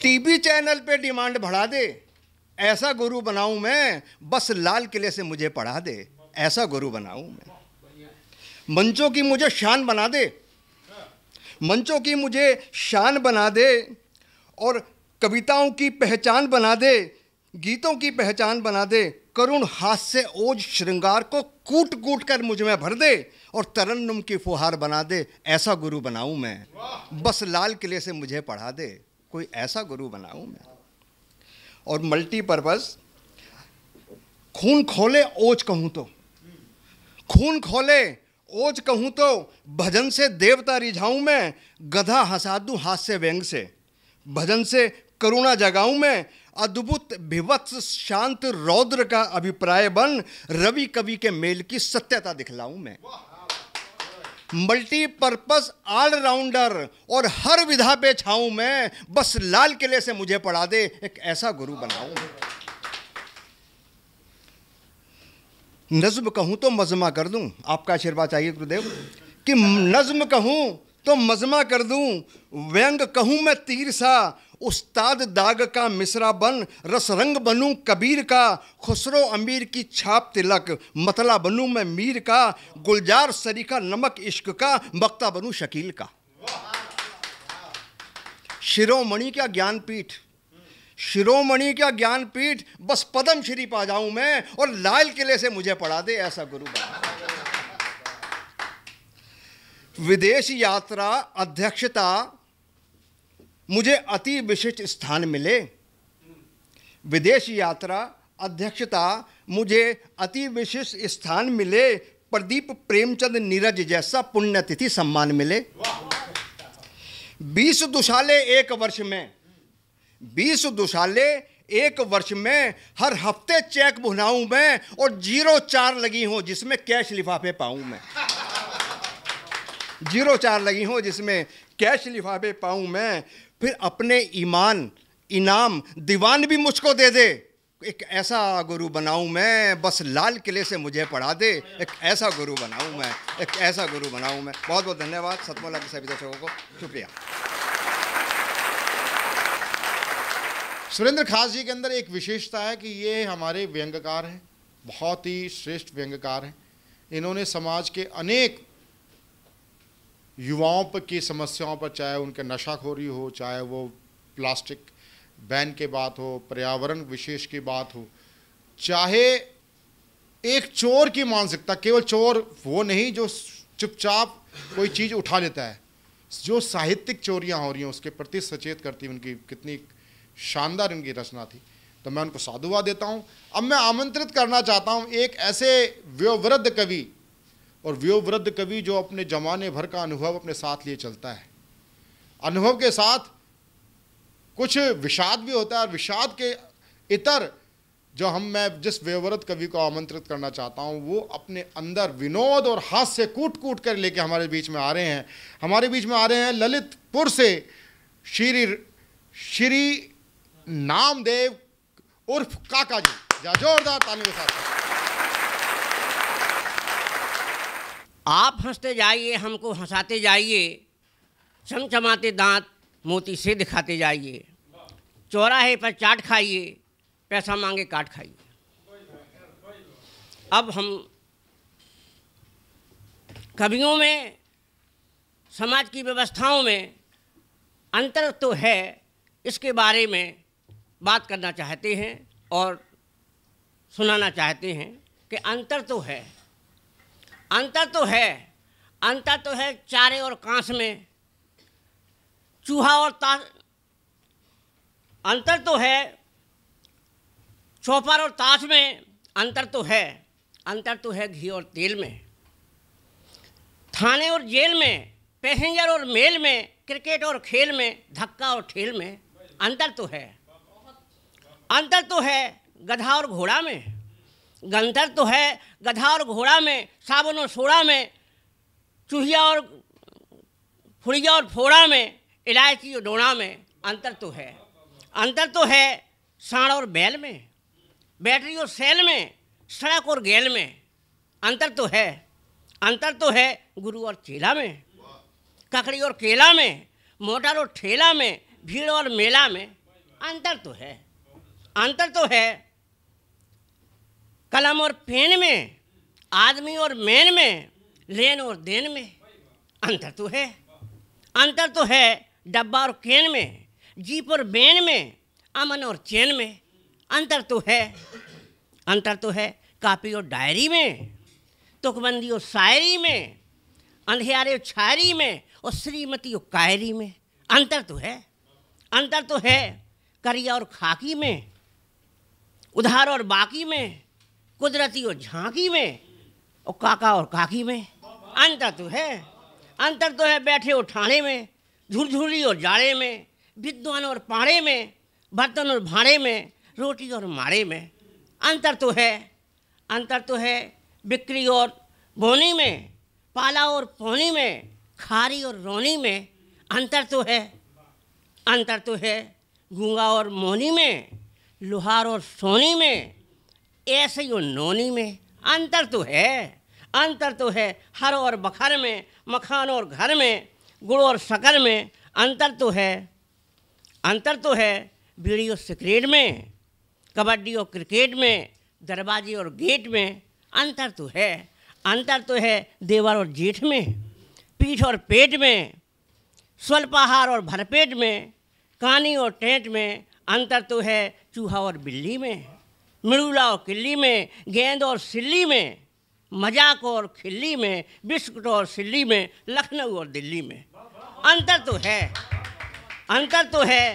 टीवी चैनल पे डिमांड बढ़ा दे ऐसा गुरु बनाऊं मैं बस लाल किले से मुझे पढ़ा दे ऐसा गुरु बनाऊं मैं मंचों की मुझे शान बना दे मंचों की मुझे शान बना दे और कविताओं की पहचान बना दे गीतों की पहचान बना दे करुण हाथ से ओज श्रृंगार को कूट कूट कर मुझ में भर दे और तरन्नुम की फुहार बना दे ऐसा गुरु बनाऊं मैं बस लाल किले से मुझे पढ़ा दे कोई ऐसा गुरु बनाऊं मैं और मल्टीपर्पज़ खून खोले ओज कहूँ तो खून खोले ओज कहूँ तो भजन से देवता रिझाऊँ मैं गधा हंसा दूँ हास्य व्यंग से भजन से करुणा जगाऊँ मैं अद्भुत विवत्स शांत रौद्र का अभिप्राय बन रवि कवि के मेल की सत्यता दिखलाऊँ मैं मल्टीपर्पज ऑलराउंडर और हर विधा पे छाऊं मैं बस लाल किले से मुझे पढ़ा दे एक ऐसा गुरु बनाऊं नज्म कहूं तो मजमा कर दूं आपका आशीर्वाद चाहिए गुरुदेव कि नज्म कहूं तो मजमा कर दूं व्यंग कहूं मैं तीर सा उस्ताद दाग का मिसरा बन रसरंग बनूं कबीर का खुसरो अमीर की छाप तिलक मतला बनूं मैं मीर का गुलजार सरीका नमक इश्क का मक्ता बनूं शकील का शिरोमणि का ज्ञानपीठ शिरोमणि का ज्ञानपीठ बस पदम श्री पा जाऊं मैं और लाल किले से मुझे पढ़ा दे ऐसा गुरु विदेश यात्रा अध्यक्षता मुझे अति विशिष्ट स्थान मिले विदेश यात्रा अध्यक्षता मुझे अति विशिष्ट स्थान मिले प्रदीप प्रेमचंद नीरज जैसा पुण्यतिथि सम्मान मिले बीस दुशाले एक वर्ष में बीस दुशाले एक वर्ष में हर हफ्ते चेक बुनाऊ मैं और जीरो चार लगी हो जिसमें कैश लिफाफे पाऊं मैं जीरो चार लगी हो जिसमें कैश लिफाफे पाऊं मैं फिर अपने ईमान इनाम दीवान भी मुझको दे दे एक ऐसा गुरु बनाऊं मैं बस लाल किले से मुझे पढ़ा दे एक ऐसा गुरु बनाऊं मैं एक ऐसा गुरु बनाऊं मैं बहुत बहुत धन्यवाद सतमोला के सभी दर्शकों को शुक्रिया सुरेंद्र खास जी के अंदर एक विशेषता है कि ये हमारे व्यंगकार हैं बहुत ही श्रेष्ठ व्यंगकार हैं इन्होंने समाज के अनेक युवाओं पर की समस्याओं पर चाहे उनके नशाखोरी हो चाहे वो प्लास्टिक बैन के बात हो पर्यावरण विशेष की बात हो चाहे एक चोर की मानसिकता केवल चोर वो नहीं जो चुपचाप कोई चीज़ उठा लेता है जो साहित्यिक चोरियां हो रही हैं उसके प्रति सचेत करती उनकी कितनी शानदार उनकी रचना थी तो मैं उनको साधुवाद देता हूँ अब मैं आमंत्रित करना चाहता हूँ एक ऐसे व्यवृद्ध कवि और व्योवृद्ध वृद्ध कवि जो अपने जमाने भर का अनुभव अपने साथ लिए चलता है अनुभव के साथ कुछ विषाद भी होता है और विषाद के इतर जो हम मैं जिस व्यवरत कवि को आमंत्रित करना चाहता हूँ वो अपने अंदर विनोद और हास्य कूट कूट कर लेके हमारे बीच में आ रहे हैं हमारे बीच में आ रहे हैं ललितपुर से श्री श्री नामदेव उर्फ काका जी जोरदार ताली के साथ आप हंसते जाइए हमको हंसाते जाइए चमचमाते दांत मोती से दिखाते जाइए चौराहे पर चाट खाइए पैसा मांगे काट खाइए अब हम कवियों में समाज की व्यवस्थाओं में अंतर तो है इसके बारे में बात करना चाहते हैं और सुनाना चाहते हैं कि अंतर तो है अंतर तो है अंतर तो है चारे और कांस में चूहा और ता अंतर तो है चौपर और ताश में अंतर तो है अंतर तो है घी और तेल में थाने और जेल में पैसेंजर और मेल में क्रिकेट और खेल में धक्का और ठेल में अंतर तो है अंतर तो है गधा और घोड़ा में गंधर तो है गधा और घोड़ा में साबुन और सोड़ा में चूहिया और फुड़िया और फोड़ा में इलायची और डोड़ा में अंतर तो है अंतर तो है साण और बैल में बैटरी और सेल में सड़क और गैल में अंतर तो है अंतर तो है गुरु और चेला में ककड़ी और केला में मोटर और ठेला में भीड़ और मेला में अंतर तो है अंतर तो है कलम और पेन में आदमी और मैन में लेन और देन में अंतर तो है अंतर तो है डब्बा और केन में जीप और बेन में अमन और चैन में अंतर तो है अंतर तो है कापी और डायरी में तुकबंदी और शायरी में अंधेरे और छायरी में और श्रीमती और कायरी में अंतर तो है अंतर तो है करिया और खाकी में उधार और बाकी में कुदरती और झांकी में और काका और काकी में अंतर तो है अंतर तो है बैठे और ठाणे में झुरझुरी और जाड़े में विद्वान और पाड़े में बर्तन और भाड़े में रोटी और माड़े में अंतर तो है अंतर तो है बिक्री और बोनी में पाला और पौनी में खारी और रोनी में अंतर तो है अंतर तो है गूंगा और मोनी में लोहार और सोनी में ऐसे ही नोनी में अंतर तो है अंतर तो है हर और बखर में मखान और घर में गुड़ और शकर में अंतर तो है अंतर तो है बीड़ी और सिगरेट में कबड्डी और क्रिकेट में दरवाजे और गेट में अंतर तो है अंतर तो है देवर और जेठ में पीठ और पेट में स्वल्पाहार और भरपेट में कानी और टेंट में अंतर तो है चूहा और बिल्ली में और किल्ली में गेंद और सिल्ली में मजाक और खिल्ली में बिस्कुट और सिल्ली में लखनऊ और दिल्ली में अंतर तो है अंतर तो है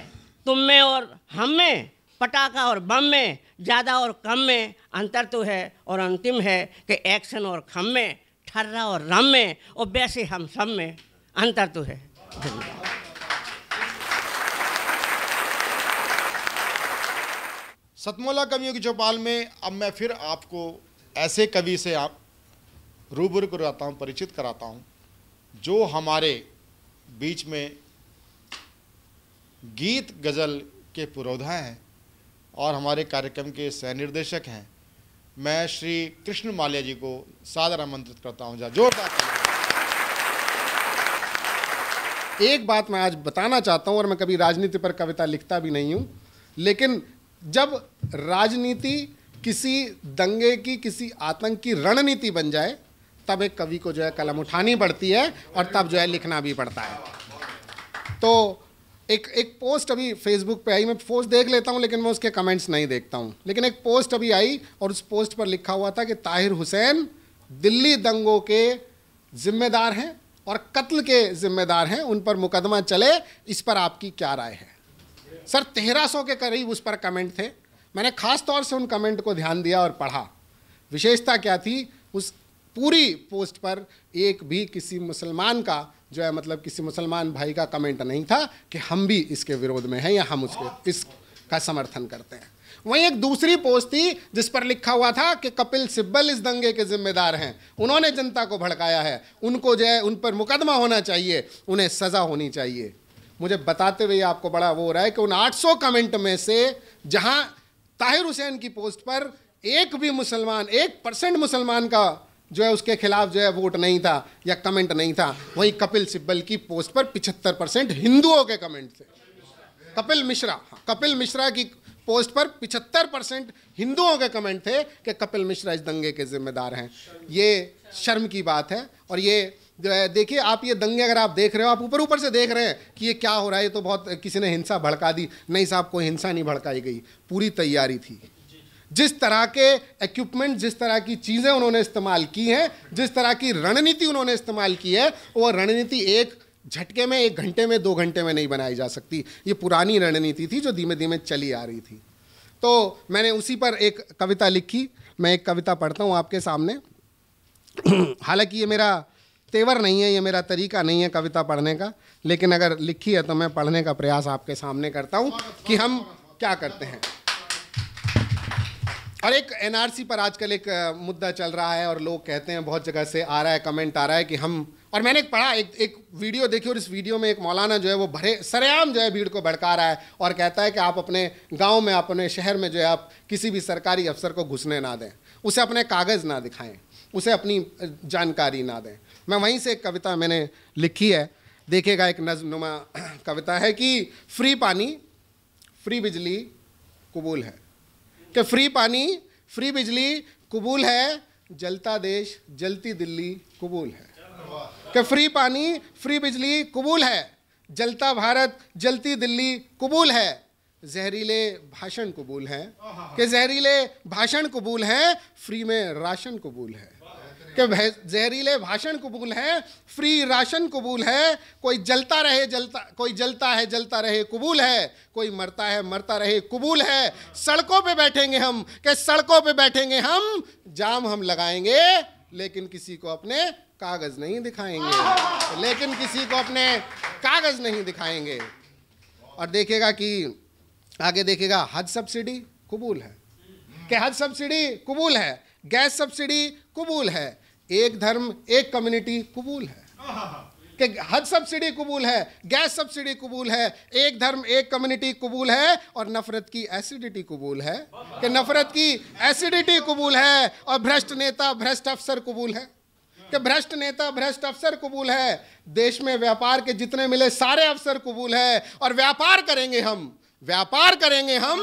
तुम में और हम में पटाखा और बम में ज़्यादा और कम में अंतर तो है और अंतिम है कि एक्शन और खम में ठर्रा और रम में और वैसे हम सब में अंतर तो है धन्यवाद सतमोला कवियों की चौपाल में अब मैं फिर आपको ऐसे कवि से आप रूबरू कराता हूँ परिचित कराता हूँ जो हमारे बीच में गीत गज़ल के पुरोधा हैं और हमारे कार्यक्रम के सह निर्देशक हैं मैं श्री कृष्ण माल्या जी को सादर आमंत्रित करता हूँ जोरदार एक बात मैं आज बताना चाहता हूँ और मैं कभी राजनीति पर कविता लिखता भी नहीं हूँ लेकिन जब राजनीति किसी दंगे की किसी आतंक की रणनीति बन जाए तब एक कवि को जो है कलम उठानी पड़ती है और तब जो है लिखना भी पड़ता है तो एक एक पोस्ट अभी फेसबुक पे आई मैं पोस्ट देख लेता हूँ लेकिन मैं उसके कमेंट्स नहीं देखता हूँ लेकिन एक पोस्ट अभी आई और उस पोस्ट पर लिखा हुआ था कि ताहिर हुसैन दिल्ली दंगों के जिम्मेदार हैं और कत्ल के जिम्मेदार हैं उन पर मुकदमा चले इस पर आपकी क्या राय है सर तेरह सौ के करीब उस पर कमेंट थे मैंने खास तौर से उन कमेंट को ध्यान दिया और पढ़ा विशेषता क्या थी उस पूरी पोस्ट पर एक भी किसी मुसलमान का जो है मतलब किसी मुसलमान भाई का कमेंट नहीं था कि हम भी इसके विरोध में हैं या हम उसके इसका समर्थन करते हैं वहीं एक दूसरी पोस्ट थी जिस पर लिखा हुआ था कि कपिल सिब्बल इस दंगे के जिम्मेदार हैं उन्होंने जनता को भड़काया है उनको जो है उन पर मुकदमा होना चाहिए उन्हें सज़ा होनी चाहिए मुझे बताते हुए आपको बड़ा वो हो रहा है कि उन 800 कमेंट में से जहां ताहिर हुसैन की पोस्ट पर एक भी मुसलमान एक परसेंट मुसलमान का जो है उसके खिलाफ जो है वोट नहीं था या कमेंट नहीं था वहीं कपिल सिब्बल की पोस्ट पर पिछहत्तर परसेंट हिंदुओं के कमेंट थे कपिल मिश्रा हाँ, कपिल मिश्रा की पोस्ट पर पिछहत्तर परसेंट हिंदुओं के कमेंट थे कि कपिल मिश्रा इस दंगे के जिम्मेदार हैं ये शर्म की बात है और ये देखिए आप ये दंगे अगर आप देख रहे हो आप ऊपर ऊपर से देख रहे हैं कि ये क्या हो रहा है ये तो बहुत किसी ने हिंसा भड़का दी नहीं साहब कोई हिंसा नहीं भड़काई गई पूरी तैयारी थी जिस तरह के इक्विपमेंट जिस तरह की चीज़ें उन्होंने इस्तेमाल की हैं जिस तरह की रणनीति उन्होंने इस्तेमाल की है वो रणनीति एक झटके में एक घंटे में दो घंटे में नहीं बनाई जा सकती ये पुरानी रणनीति थी जो धीमे धीमे चली आ रही थी तो मैंने उसी पर एक कविता लिखी मैं एक कविता पढ़ता हूँ आपके सामने हालांकि ये मेरा तेवर नहीं है ये मेरा तरीका नहीं है कविता पढ़ने का लेकिन अगर लिखी है तो मैं पढ़ने का प्रयास आपके सामने करता हूँ कि हम क्या करते हैं और एक एनआरसी पर आजकल एक मुद्दा चल रहा है और लोग कहते हैं बहुत जगह से आ रहा है कमेंट आ रहा है कि हम और मैंने एक पढ़ा एक एक वीडियो देखी और इस वीडियो में एक मौलाना जो है वो भरे सरेआम जो है भीड़ को भड़का रहा है और कहता है कि आप अपने गांव में अपने शहर में जो है आप किसी भी सरकारी अफसर को घुसने ना दें उसे अपने कागज़ ना दिखाएं उसे अपनी जानकारी ना दें मैं वहीं से एक कविता मैंने लिखी है देखेगा एक नजनुमा कविता है कि फ्री पानी फ्री बिजली कबूल है कि फ्री पानी फ्री बिजली कबूल है जलता देश जलती दिल्ली कबूल है कि फ्री पानी फ्री बिजली कबूल है जलता भारत जलती दिल्ली कबूल है जहरीले भाषण कबूल है कि जहरीले भाषण कबूल है फ्री में राशन कबूल है कि जहरीले भाषण कबूल है फ्री राशन कबूल है कोई जलता रहे जलता कोई जलता है जलता रहे कबूल है कोई मरता है मरता रहे कबूल है सड़कों पे बैठेंगे हम कि सड़कों पे बैठेंगे हम जाम हम लगाएंगे लेकिन किसी को अपने कागज नहीं दिखाएंगे लेकिन किसी को अपने कागज नहीं दिखाएंगे और देखेगा कि आगे देखेगा हज सब्सिडी कबूल है कि हज सब्सिडी कबूल है गैस सब्सिडी कबूल है एक धर्म एक कम्युनिटी कबूल है कि हज सब्सिडी कबूल है गैस सब्सिडी कबूल है एक धर्म एक कम्युनिटी कबूल है और नफरत की एसिडिटी कबूल है कि नफरत की एसिडिटी कबूल है और भ्रष्ट नेता भ्रष्ट अफसर कबूल है कि भ्रष्ट नेता भ्रष्ट अफसर कबूल है देश में व्यापार के जितने मिले सारे अफसर कबूल है और व्यापार करेंगे हम व्यापार करेंगे हम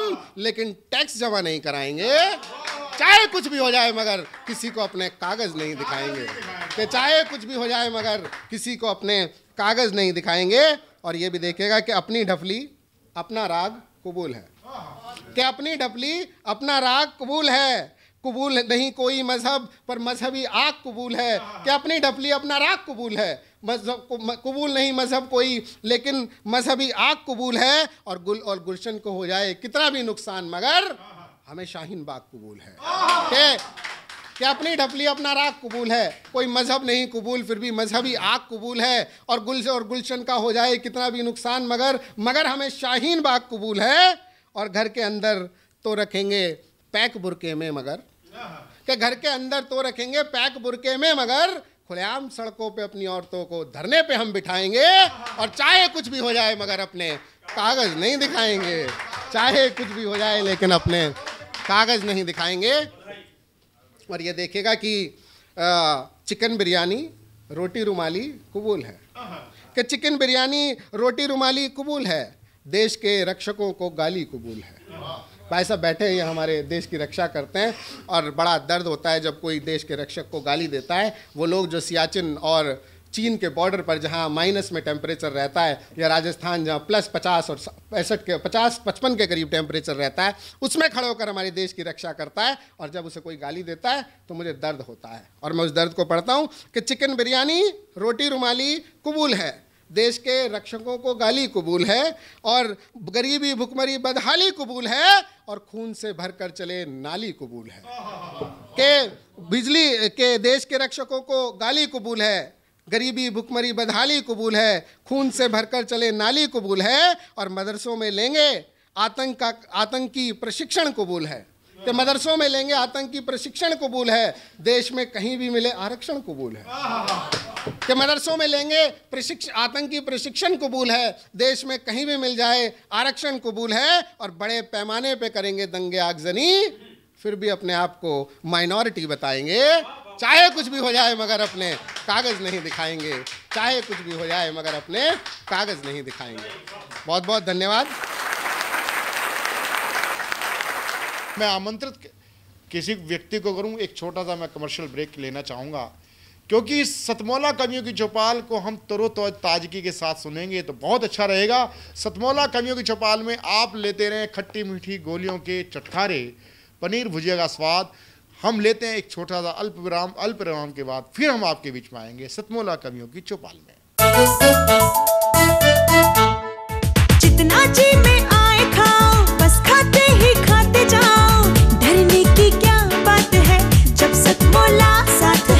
लेकिन टैक्स जमा नहीं कराएंगे चाहे कुछ भी हो जाए मगर किसी को अपने कागज नहीं दिखाएंगे कि चाहे कुछ भी हो जाए मगर किसी को अपने कागज नहीं दिखाएंगे और ये भी देखेगा कि अपनी ढफली अपना राग कबूल है कि अपनी ढफली अपना राग कबूल है कबूल नहीं कोई मजहब पर मजहबी आग कबूल है कि अपनी ढफली अपना राग कबूल है मजहब कबूल नहीं मजहब कोई लेकिन मजहबी आग कबूल है और गुल और गुलशन को हो जाए कितना भी नुकसान मगर हमें शाहीन बाग कबूल है के, कि अपनी ढपली अपना राग कबूल है कोई मजहब नहीं कबूल फिर भी मजहबी आग कबूल है और गुल और गुलशन का हो जाए कितना भी नुकसान मगर मगर हमें शाहीन बाग कबूल है और घर के अंदर तो रखेंगे पैक बुरके में मगर के घर के अंदर तो रखेंगे पैक बुरके में मगर खुलेआम सड़कों पे अपनी औरतों को धरने पे हम बिठाएंगे और चाहे कुछ भी हो जाए मगर अपने कागज नहीं दिखाएंगे चाहे कुछ भी हो जाए लेकिन अपने कागज़ नहीं दिखाएंगे और ये देखेगा कि चिकन बिरयानी रोटी रुमाली कबूल है कि चिकन बिरयानी रोटी रुमाली कबूल है देश के रक्षकों को गाली कबूल है भाई साहब बैठे हैं हमारे देश की रक्षा करते हैं और बड़ा दर्द होता है जब कोई देश के रक्षक को गाली देता है वो लोग जो सियाचिन और चीन के बॉर्डर पर जहाँ माइनस में टेम्परेचर रहता है या राजस्थान जहाँ प्लस पचास और पैंसठ के पचास पचपन के करीब टेम्परेचर रहता है उसमें खड़े होकर हमारे देश की रक्षा करता है और जब उसे कोई गाली देता है तो मुझे दर्द होता है और मैं उस दर्द को पढ़ता हूँ कि चिकन बिरयानी रोटी रुमाली कबूल है देश के रक्षकों को गाली कबूल है और गरीबी भुखमरी बदहाली कबूल है और खून से भर कर चले नाली कबूल है के बिजली के देश के रक्षकों को गाली कबूल है गरीबी भुखमरी बदहाली कबूल है खून से भरकर चले नाली कबूल है और मदरसों में लेंगे आतंक का आतंकी प्रशिक्षण कबूल है कि तो मदरसों में लेंगे आतंकी प्रशिक्षण कबूल है देश में कहीं भी मिले आरक्षण कबूल है कि तो मदरसों में लेंगे प्रशिक्षण आतंकी प्रशिक्षण कबूल है देश में कहीं भी मिल जाए आरक्षण कबूल है और बड़े पैमाने पे करेंगे दंगे आगजनी फिर भी अपने आप को माइनॉरिटी बताएंगे चाहे कुछ भी हो जाए मगर अपने कागज़ नहीं दिखाएंगे चाहे कुछ भी हो जाए मगर अपने कागज़ नहीं दिखाएंगे बहुत बहुत धन्यवाद मैं आमंत्रित किसी व्यक्ति को करूं एक छोटा सा मैं कमर्शियल ब्रेक लेना चाहूंगा क्योंकि इस सतमौला कवियों की चौपाल को हम तरोतज ताजगी के साथ सुनेंगे तो बहुत अच्छा रहेगा सतमौला कवियों की चौपाल में आप लेते रहे खट्टी मीठी गोलियों के चटखारे पनीर भुजिया का स्वाद हम लेते हैं एक छोटा सा अल्प विराम अल्प विराम के बाद फिर हम आपके बीच में आएंगे सतमोला कवियों की चौपाल में जितना जी में आए खाओ बस खाते ही खाते जाओ धरने की क्या बात है जब सतमोला साथ है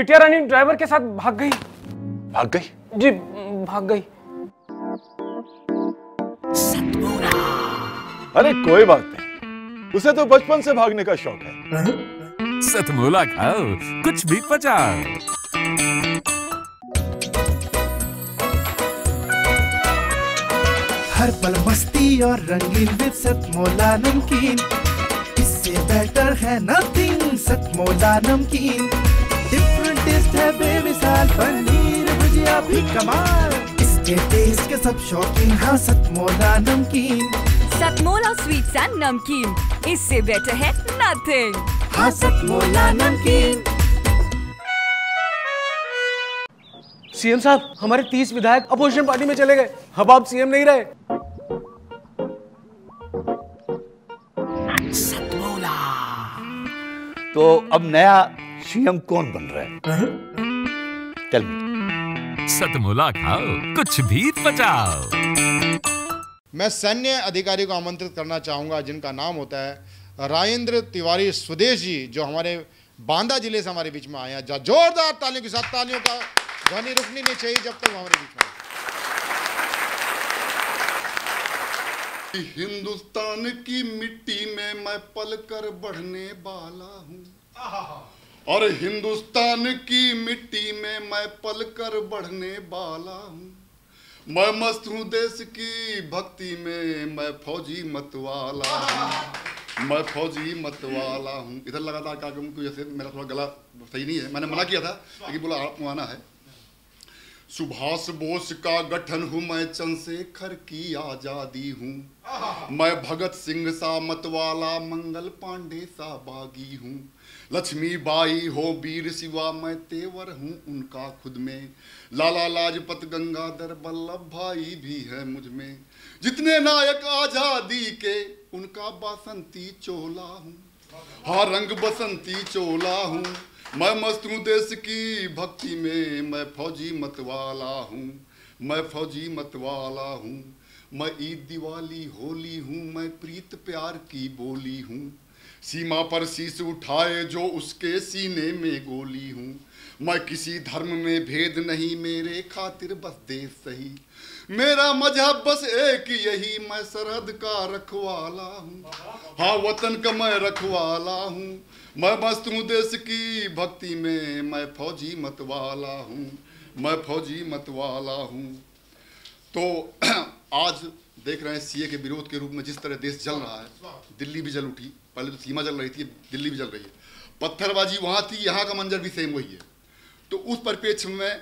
पिटिया रानी ड्राइवर के साथ भाग गई भाग गई जी भाग गई अरे कोई बात नहीं उसे तो बचपन से भागने का शौक है सतमूला खाओ कुछ भी पचा हर पल मस्ती और रंगीन विद सतमोला नमकीन इससे बेटर है नथिंग सतमोला नमकीन टेस्ट है बेमिसाल पनीर भुजिया भी कमाल इसके टेस्ट के सब शौकीन हाँ सतमोला नमकीन सतमोला स्वीट्स एंड नमकीन इससे बेटर है नथिंग हाँ सतमोला नमकीन सीएम साहब हमारे तीस विधायक अपोजिशन पार्टी में चले गए अब आप सीएम नहीं रहे तो अब नया सीएम कौन बन रहा है चल सतमुला खाओ कुछ भी बचाओ मैं सैन्य अधिकारी को आमंत्रित करना चाहूंगा जिनका नाम होता है राजेंद्र तिवारी स्वदेश जी जो हमारे बांदा जिले से हमारे बीच में आए हैं जोरदार तालियों के साथ तालियों का ध्वनि रुकनी नहीं चाहिए जब तक हमारे बीच में हिंदुस्तान की मिट्टी में मैं पल कर बढ़ने वाला हूँ और हिंदुस्तान की मिट्टी में मैं पलकर बढ़ने वाला हूँ मैं मस्त हूँ देश की भक्ति में मैं फौजी मतवाला हूँ मैं फौजी मतवाला हूँ इधर लगातार कार्यक्रम की वजह जैसे मेरा थोड़ा गला सही नहीं है मैंने मना किया था लेकिन बोला आपको आना है सुभाष बोस का गठन हूँ मैं चंद्रशेखर की आजादी हूँ मैं भगत सिंह सा मतवाला मंगल पांडे सा बागी हूँ लक्ष्मी बाई हो वीर शिवा मैं तेवर हूँ उनका खुद में लाला लाजपत गंगाधर वल्लभ भाई भी है मुझ में जितने नायक आजादी के उनका बासंती चोला हूँ हाँ रंग बसंती चोला हूँ मैं मस्त हूँ देश की भक्ति में मैं फौजी मतवाला हूँ मैं फौजी मतवाला हूँ मैं ईद दिवाली होली हूँ मैं प्रीत प्यार की बोली हूँ सीमा पर शीश उठाए जो उसके सीने में गोली हूँ मैं किसी धर्म में भेद नहीं मेरे खातिर बस देश सही मेरा मजहब बस एक यही मैं सरहद का रखवाला हूँ हाँ वतन का मैं रखवाला हूँ मैं मस्त हूँ देश की भक्ति में मैं फौजी मतवाला हूँ मैं फौजी मतवाला हूँ तो आज देख रहे हैं सीए के विरोध के रूप में जिस तरह देश जल रहा है दिल्ली भी जल उठी पहले तो सीमा जल रही थी दिल्ली भी जल रही है पत्थरबाजी वहाँ थी यहाँ का मंजर भी सेम वही है तो उस परिपेक्ष में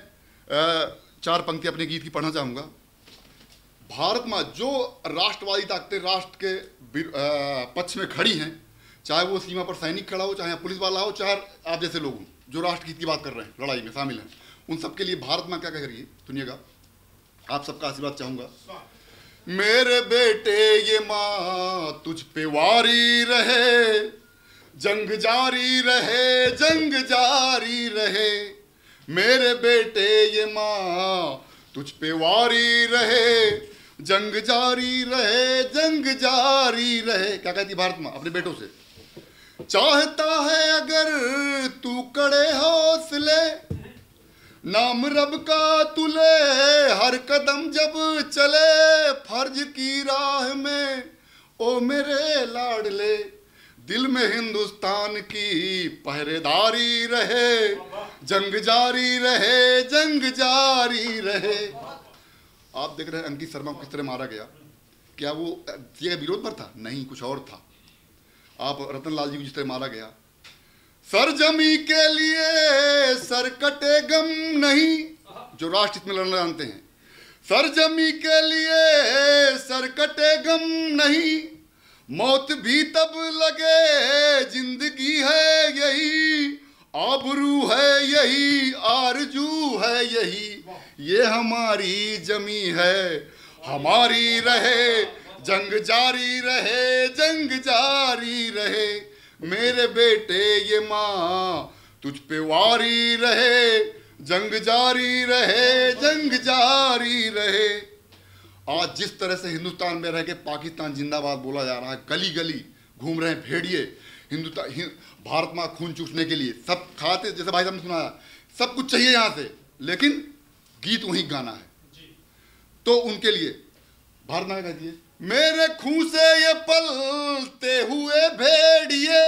चार पंक्ति अपने गीत की पढ़ना चाहूँगा भारत में जो राष्ट्रवादी ताकतें राष्ट्र के पक्ष में खड़ी हैं चाहे वो सीमा पर सैनिक खड़ा हो चाहे पुलिस वाला हो चाहे आप जैसे लोग जो राष्ट्र की बात कर रहे हैं लड़ाई में शामिल हैं उन सबके लिए भारत में क्या कह रही है सुनिएगा आप सबका आशीर्वाद चाहूँगा मेरे बेटे ये माँ तुझ पे वारी रहे जंग जारी रहे जंग जारी रहे मेरे बेटे ये माँ तुझ पे वारी रहे जंग जारी रहे जंग जारी रहे क्या कहती भारत माँ अपने बेटों से चाहता है अगर तू कड़े हौसले नाम रब का तुले हर कदम जब चले फर्ज की राह में ओ मेरे लाडले दिल में हिंदुस्तान की पहरेदारी रहे जंग जारी रहे जंग जारी रहे आप देख रहे हैं अंकित शर्मा को किस तरह मारा गया क्या वो ये विरोध पर था नहीं कुछ और था आप रतन लाल जी को जिस तरह मारा गया सरजमी के लिए कटे गम नहीं जो राष्ट्र में लड़ना जानते हैं सरजमी के लिए कटे गम नहीं मौत भी तब लगे जिंदगी है यही आबरू है यही आरजू है यही ये हमारी जमी है हमारी रहे जंग जारी रहे जंग जारी रहे मेरे बेटे ये माँ तुझ पे वारी रहे जंग जारी रहे जंग जारी रहे आज जिस तरह से हिंदुस्तान में रह के पाकिस्तान जिंदाबाद बोला जा रहा है गली गली घूम रहे हैं भेड़िए हिंदुस्तान हिं, भारत माँ खून चूसने के लिए सब खाते जैसे भाई साहब ने सुनाया सब कुछ चाहिए यहाँ से लेकिन गीत वहीं गाना है तो उनके लिए भारत माँ का दिए मेरे खूह से ये पलते हुए भेड़िए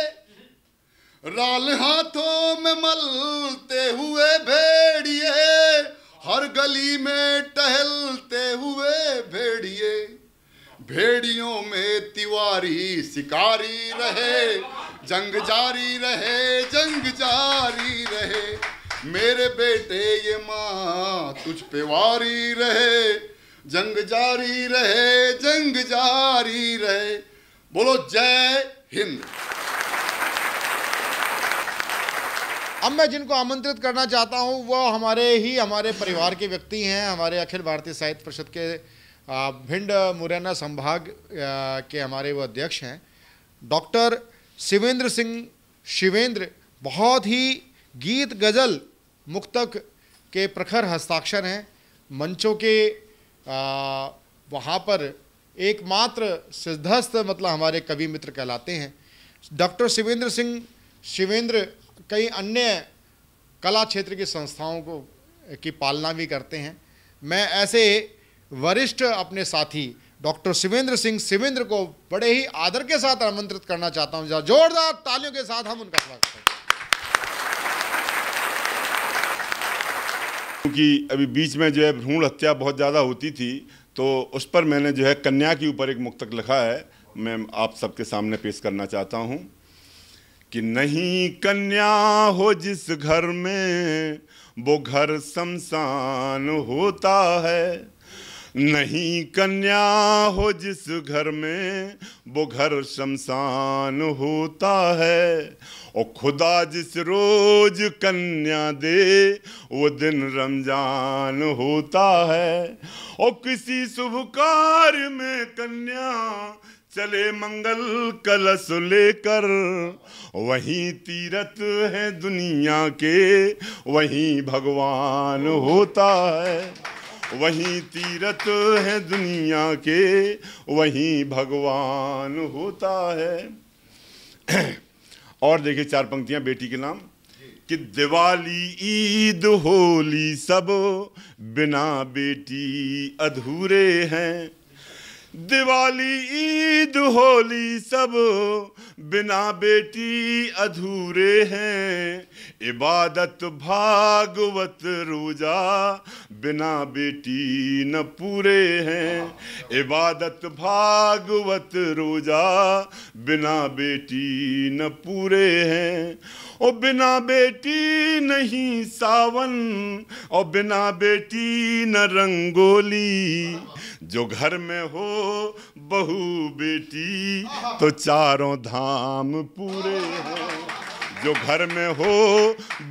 राल हाथों में मलते हुए भेड़िए हर गली में टहलते हुए भेड़िए भेड़ियों में तिवारी शिकारी रहे जंग जारी रहे जंग जारी रहे मेरे बेटे ये माँ तुझ पे वारी रहे जंग जारी रहे जंग जारी रहे बोलो जय हिंद अब मैं जिनको आमंत्रित करना चाहता हूं वो हमारे ही हमारे परिवार के व्यक्ति हैं हमारे अखिल भारतीय साहित्य परिषद के भिंड मुरैना संभाग के हमारे वो अध्यक्ष हैं डॉक्टर शिवेंद्र सिंह शिवेंद्र बहुत ही गीत गज़ल मुक्तक के प्रखर हस्ताक्षर हैं मंचों के वहाँ पर एकमात्र सिद्धस्त मतलब हमारे कवि मित्र कहलाते हैं डॉक्टर शिवेंद्र सिंह शिवेंद्र कई अन्य कला क्षेत्र की संस्थाओं को की पालना भी करते हैं मैं ऐसे वरिष्ठ अपने साथी डॉक्टर शिवेंद्र सिंह शिवेंद्र को बड़े ही आदर के साथ आमंत्रित करना चाहता हूँ जोरदार तालियों के साथ हम उनका स्वागत करें क्योंकि अभी बीच में जो है भ्रूण हत्या बहुत ज़्यादा होती थी तो उस पर मैंने जो है कन्या के ऊपर एक मुक्तक लिखा है मैं आप सबके सामने पेश करना चाहता हूँ कि नहीं कन्या हो जिस घर में वो घर शमशान होता है नहीं कन्या हो जिस घर में वो घर शमशान होता है और खुदा जिस रोज कन्या दे वो दिन रमजान होता है और किसी शुभ कार्य में कन्या चले मंगल कलश लेकर वहीं तीरथ है दुनिया के वही भगवान होता है वही तीरथ है दुनिया के वही भगवान होता है और देखिए चार पंक्तियां बेटी के नाम कि दिवाली ईद होली सब बिना बेटी अधूरे हैं दिवाली ईद होली सब बिना बेटी अधूरे हैं इबादत भागवत रोजा बिना बेटी न पूरे हैं इबादत भागवत रोजा बिना बेटी न पूरे हैं ओ बिना बेटी नहीं सावन और बिना बेटी न रंगोली जो घर में हो बहु बेटी तो चारों धाम पूरे हो जो घर में हो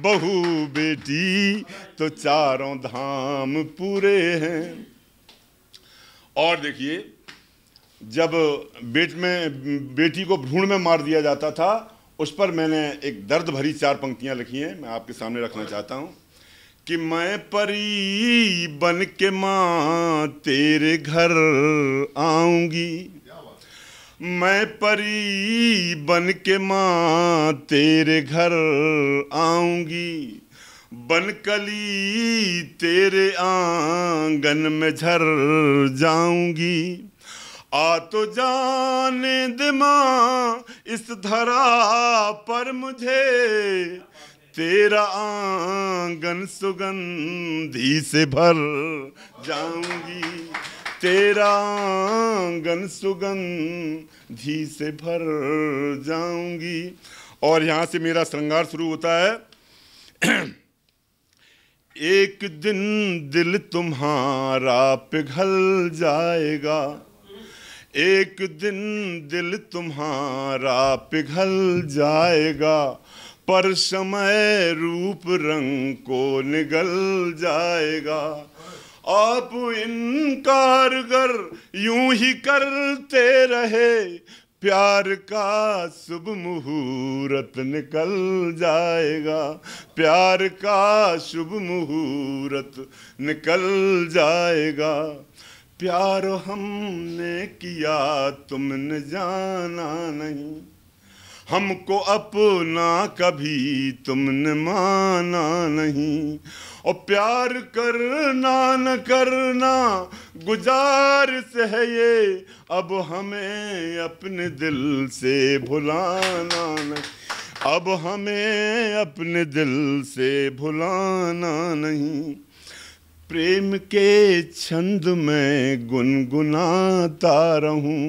बहु बेटी तो चारों धाम पूरे हैं और देखिए जब बेट में बेटी को भ्रूण में मार दिया जाता था उस पर मैंने एक दर्द भरी चार पंक्तियां लिखी हैं मैं आपके सामने रखना चाहता हूँ कि मैं परी बन के माँ तेरे घर आऊंगी मैं परी बन के माँ तेरे घर आऊंगी बन कली तेरे आंगन में झर जाऊंगी आ तो जाने दिमा इस धरा पर मुझे तेरा आंगन सुगंधी से भर जाऊंगी तेरा आंगन सुगंधी से भर जाऊंगी और यहाँ से मेरा श्रृंगार शुरू होता है एक दिन दिल तुम्हारा पिघल जाएगा एक दिन दिल तुम्हारा पिघल जाएगा पर समय रूप रंग को निगल जाएगा आप इनकार कर यूं ही करते रहे प्यार का शुभ मुहूर्त निकल जाएगा प्यार का शुभ मुहूर्त निकल जाएगा प्यार हमने किया तुमने जाना नहीं हमको अपना कभी तुमने माना नहीं और प्यार करना न करना गुजार से है ये अब हमें अपने दिल से भुलाना नहीं अब हमें अपने दिल से भुलाना नहीं प्रेम के छंद में गुनगुनाता रहूं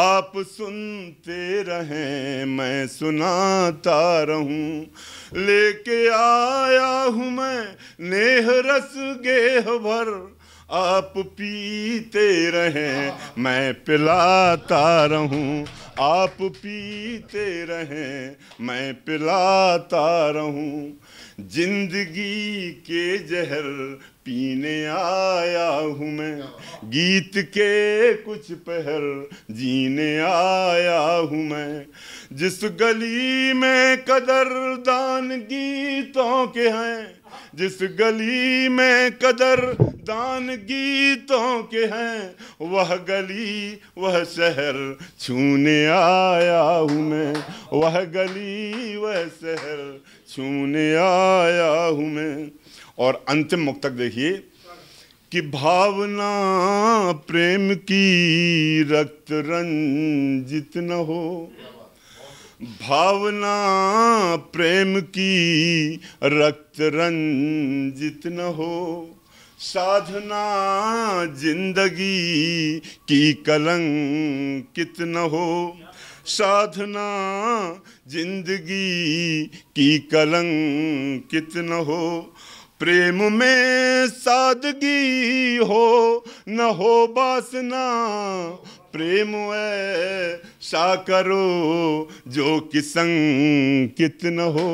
आप सुनते रहें मैं सुनाता रहूं लेके आया हूँ मैं नेह रस गेह भर आप पीते रहें मैं पिलाता रहूं आप पीते रहें मैं पिलाता रहूं जिंदगी के जहर पीने आया हूँ मैं गीत के कुछ पहर जीने आया हूँ मैं जिस गली में कदर दान गीतों के हैं जिस गली में कदर दान गीतों के हैं वह गली वह शहर छूने आया हूँ मैं वह गली वह शहर सुने आया हूँ मैं और अंतिम मुक्तक देखिए कि भावना प्रेम की रक्त रंजित न हो भावना प्रेम की रक्त रंजित न हो साधना जिंदगी की कलंकित न हो साधना जिंदगी की कलंक कितना हो प्रेम में सादगी हो न हो बासना प्रेम है सा करो जो कि संकित न हो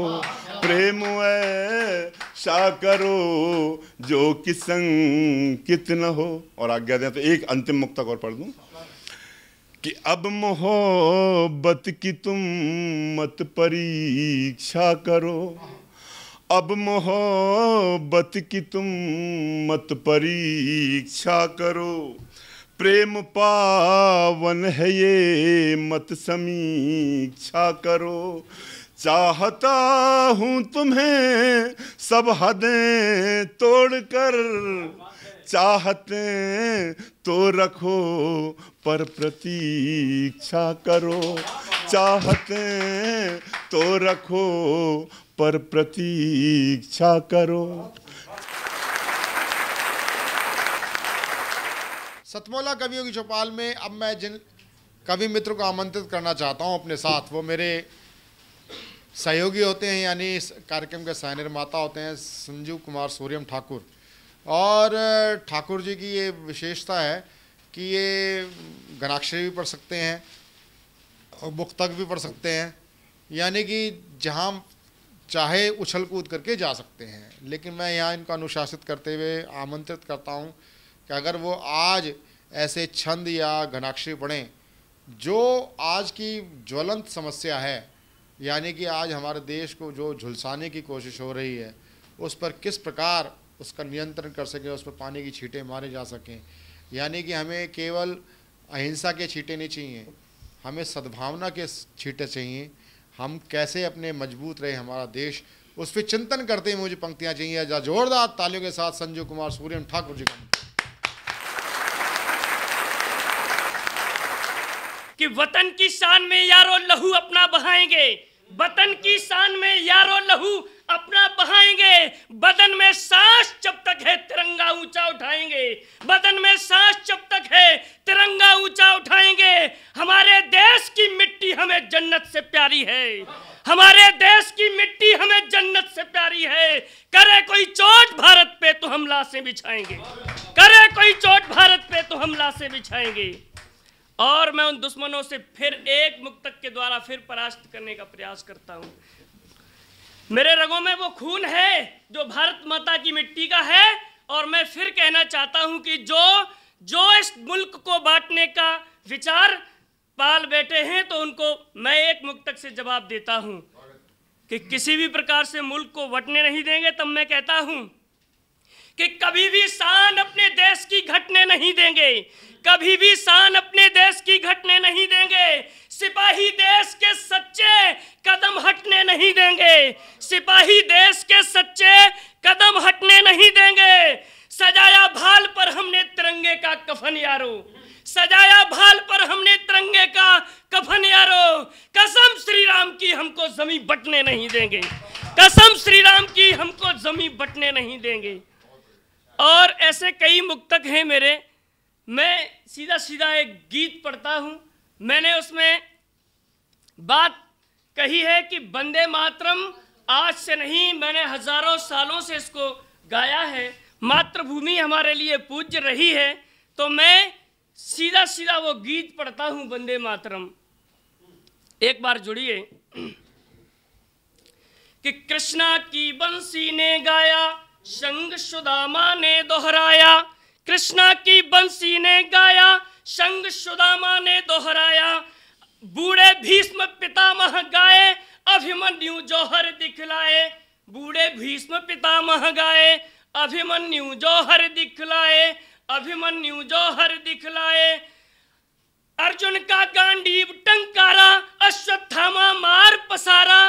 प्रेम है सा करो जो कि संकित न हो और आज्ञा दें तो एक अंतिम मुक्तक और पढ़ दूँ कि अब मोहब्बत की तुम मत परीक्षा करो अब मोहब्बत की तुम मत परीक्षा करो प्रेम पावन है ये मत समीक्षा करो चाहता हूँ तुम्हें सब हदें तोड़ कर चाहते तो रखो पर प्रतीक्षा करो चाहते तो रखो पर प्रतीक्षा करो सतमौला कवियों की चौपाल में अब मैं जिन कवि मित्र को आमंत्रित करना चाहता हूं अपने साथ वो मेरे सहयोगी होते हैं यानी इस कार्यक्रम के सह निर्माता होते हैं संजीव कुमार सूर्यम ठाकुर और ठाकुर जी की ये विशेषता है कि ये घनाक्षरी भी पढ़ सकते हैं और मुख्तक भी पढ़ सकते हैं यानी कि जहाँ चाहे उछल कूद करके जा सकते हैं लेकिन मैं यहाँ इनको अनुशासित करते हुए आमंत्रित करता हूँ कि अगर वो आज ऐसे छंद या घनाक्षरी पढ़ें जो आज की ज्वलंत समस्या है यानी कि आज हमारे देश को जो झुलसाने की कोशिश हो रही है उस पर किस प्रकार उसका नियंत्रण कर सकें उस पर पानी की छींटे मारे जा सकें यानी कि हमें केवल अहिंसा के छींटे नहीं चाहिए हमें सद्भावना के छींटे चाहिए हम कैसे अपने मजबूत रहे हमारा देश उस पर चिंतन करते हुए मुझे पंक्तियाँ चाहिए जोरदार तालियों के साथ संजू कुमार सूर्य ठाकुर जी का कि वतन की शान में यारो लहू अपना बहाएंगे वतन की शान में यारो लहू अपना बहाएंगे बदन में सांस जब तक है तिरंगा ऊंचा उठाएंगे बदन में सांस जब तक है तिरंगा ऊंचा उठाएंगे हमारे देश की मिट्टी हमें जन्नत से प्यारी है हमारे देश की मिट्टी हमें जन्नत से प्यारी है करे कोई चोट भारत पे तो हम लाशें बिछाएंगे करे कोई चोट भारत पे तो हम लाशें बिछाएंगे और मैं उन दुश्मनों से फिर एक मुक्तक के द्वारा फिर परास्त करने का प्रयास करता हूँ मेरे रगों में वो खून है जो भारत माता की मिट्टी का है और मैं फिर कहना चाहता हूं कि जो जो इस मुल्क को बांटने का विचार पाल बैठे हैं तो उनको मैं एक मुक्तक से जवाब देता हूं कि किसी भी प्रकार से मुल्क को बटने नहीं देंगे तब मैं कहता हूं कि कभी भी शान अपने देश की घटने नहीं देंगे कभी भी शान अपने देश की घटने नहीं देंगे सिपाही देश के सच्चे कदम हटने नहीं देंगे सिपाही देश के सच्चे कदम हटने नहीं देंगे सजाया भाल पर हमने तिरंगे का कफन यारो सजाया भाल पर हमने तिरंगे का कफन यारो कसम श्री राम की हमको जमी बटने नहीं देंगे कसम श्री राम की हमको जमी बटने नहीं देंगे और ऐसे कई मुक्तक हैं मेरे मैं सीधा सीधा एक गीत पढ़ता हूँ मैंने उसमें बात कही है कि बंदे मातरम आज से नहीं मैंने हजारों सालों से इसको गाया है मातृभूमि हमारे लिए पूज्य रही है तो मैं सीधा सीधा वो गीत पढ़ता हूँ बंदे मातरम एक बार जुड़िए कि कृष्णा की बंसी ने गाया शंग सुदामा ने दोहराया कृष्णा की बंसी ने गाया शंग सुदामा ने दोहराया बूढ़े भीष्म पितामह गाए अभिमन्यु जौहर दिखलाए बूढ़े भीष्म पितामह गाए अभिमन्यु जौहर दिखलाए अभिमन्यु जौहर दिखलाए अर्जुन का गांडीव टंकारा अश्वत्थामा मार पसारा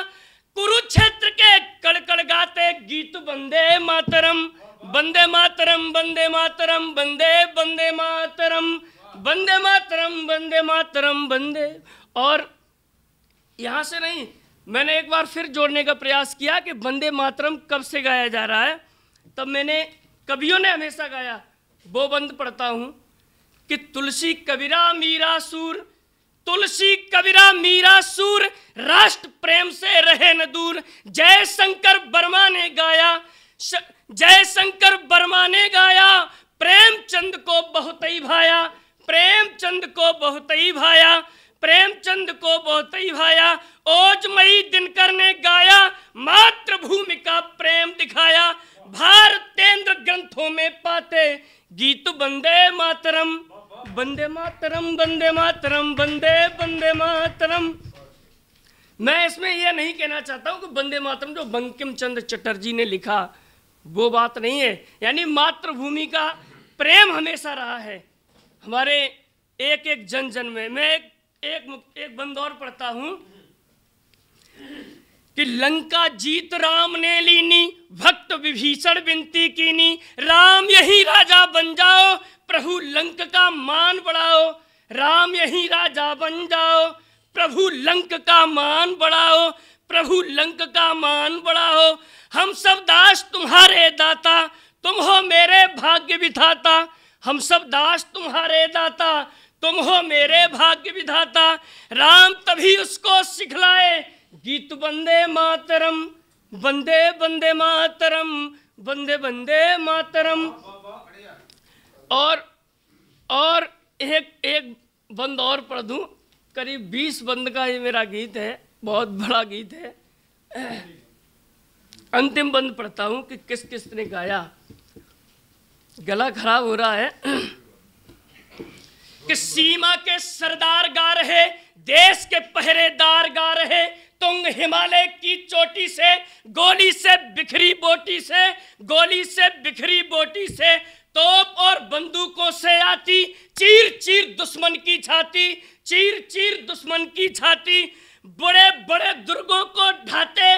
कुरुक्षेत्र के कड़कड़ गाते गीत बंदे मातरम बंदे मातरम बंदे मातरम बंदे बंदे मातरम बंदे मातरम बंदे मातरम बंदे और यहां से नहीं मैंने एक बार फिर जोड़ने का प्रयास किया कि बंदे मातरम कब से गाया जा रहा है तब मैंने कवियों ने हमेशा गाया वो बंद पढ़ता हूं कि तुलसी कबीरा मीरा सूर तुलसी कबीरा मीरा सूर राष्ट्र प्रेम से रहे न दूर जय शंकर वर्मा ने गाया जय शंकर वर्मा ने गाया प्रेम चंद को बहुत ही भाया प्रेम चंद को बहुत ही भाया चंद को बहुत ही भाया ओजमयी दिनकर ने गाया मातृभूमि का प्रेम दिखाया भारतेंद्र ग्रंथों में पाते गीत बंदे मातरम बंदे मातरम बंदे मातरम बंदे बंदे मातरम मैं इसमें यह नहीं कहना चाहता हूं कि बंदे मातरम जो बंकिम चंद्र चटर्जी ने लिखा वो बात नहीं है यानी मातृभूमि का प्रेम हमेशा रहा है हमारे एक एक जन जन में मैं एक एक, एक बंद और पढ़ता हूँ कि लंका जीत राम ने लीनी भक्त विभीषण विनती कीनी राम यही राजा बन जाओ प्रभु लंक का मान बढ़ाओ राम यही राजा बन जाओ प्रभु लंक का मान बढ़ाओ प्रभु लंक का मान बढ़ाओ हम सब दास तुम्हारे दाता तुम हो मेरे भाग्य विधाता हम सब दास तुम्हारे दाता तुम हो मेरे भाग्य विधाता राम तभी उसको सिखलाए गीत बंदे मातरम बंदे बंदे मातरम बंदे बंदे मातरम और और एक एक बंद और पढ़ दूँ करीब बीस बंद का ये मेरा गीत है बहुत बड़ा गीत है अंतिम बंद पढ़ता हूँ कि किस किस ने गाया गला खराब हो रहा है कि सीमा के सरदार गा रहे देश के पहरेदार गा रहे तुंग हिमालय की चोटी से गोली से बिखरी बोटी से गोली से बिखरी बोटी से तोप और बंदूकों से आती चीर चीर दुश्मन की छाती चीर चीर दुश्मन की छाती बड़े बड़े दुर्गों को ढाते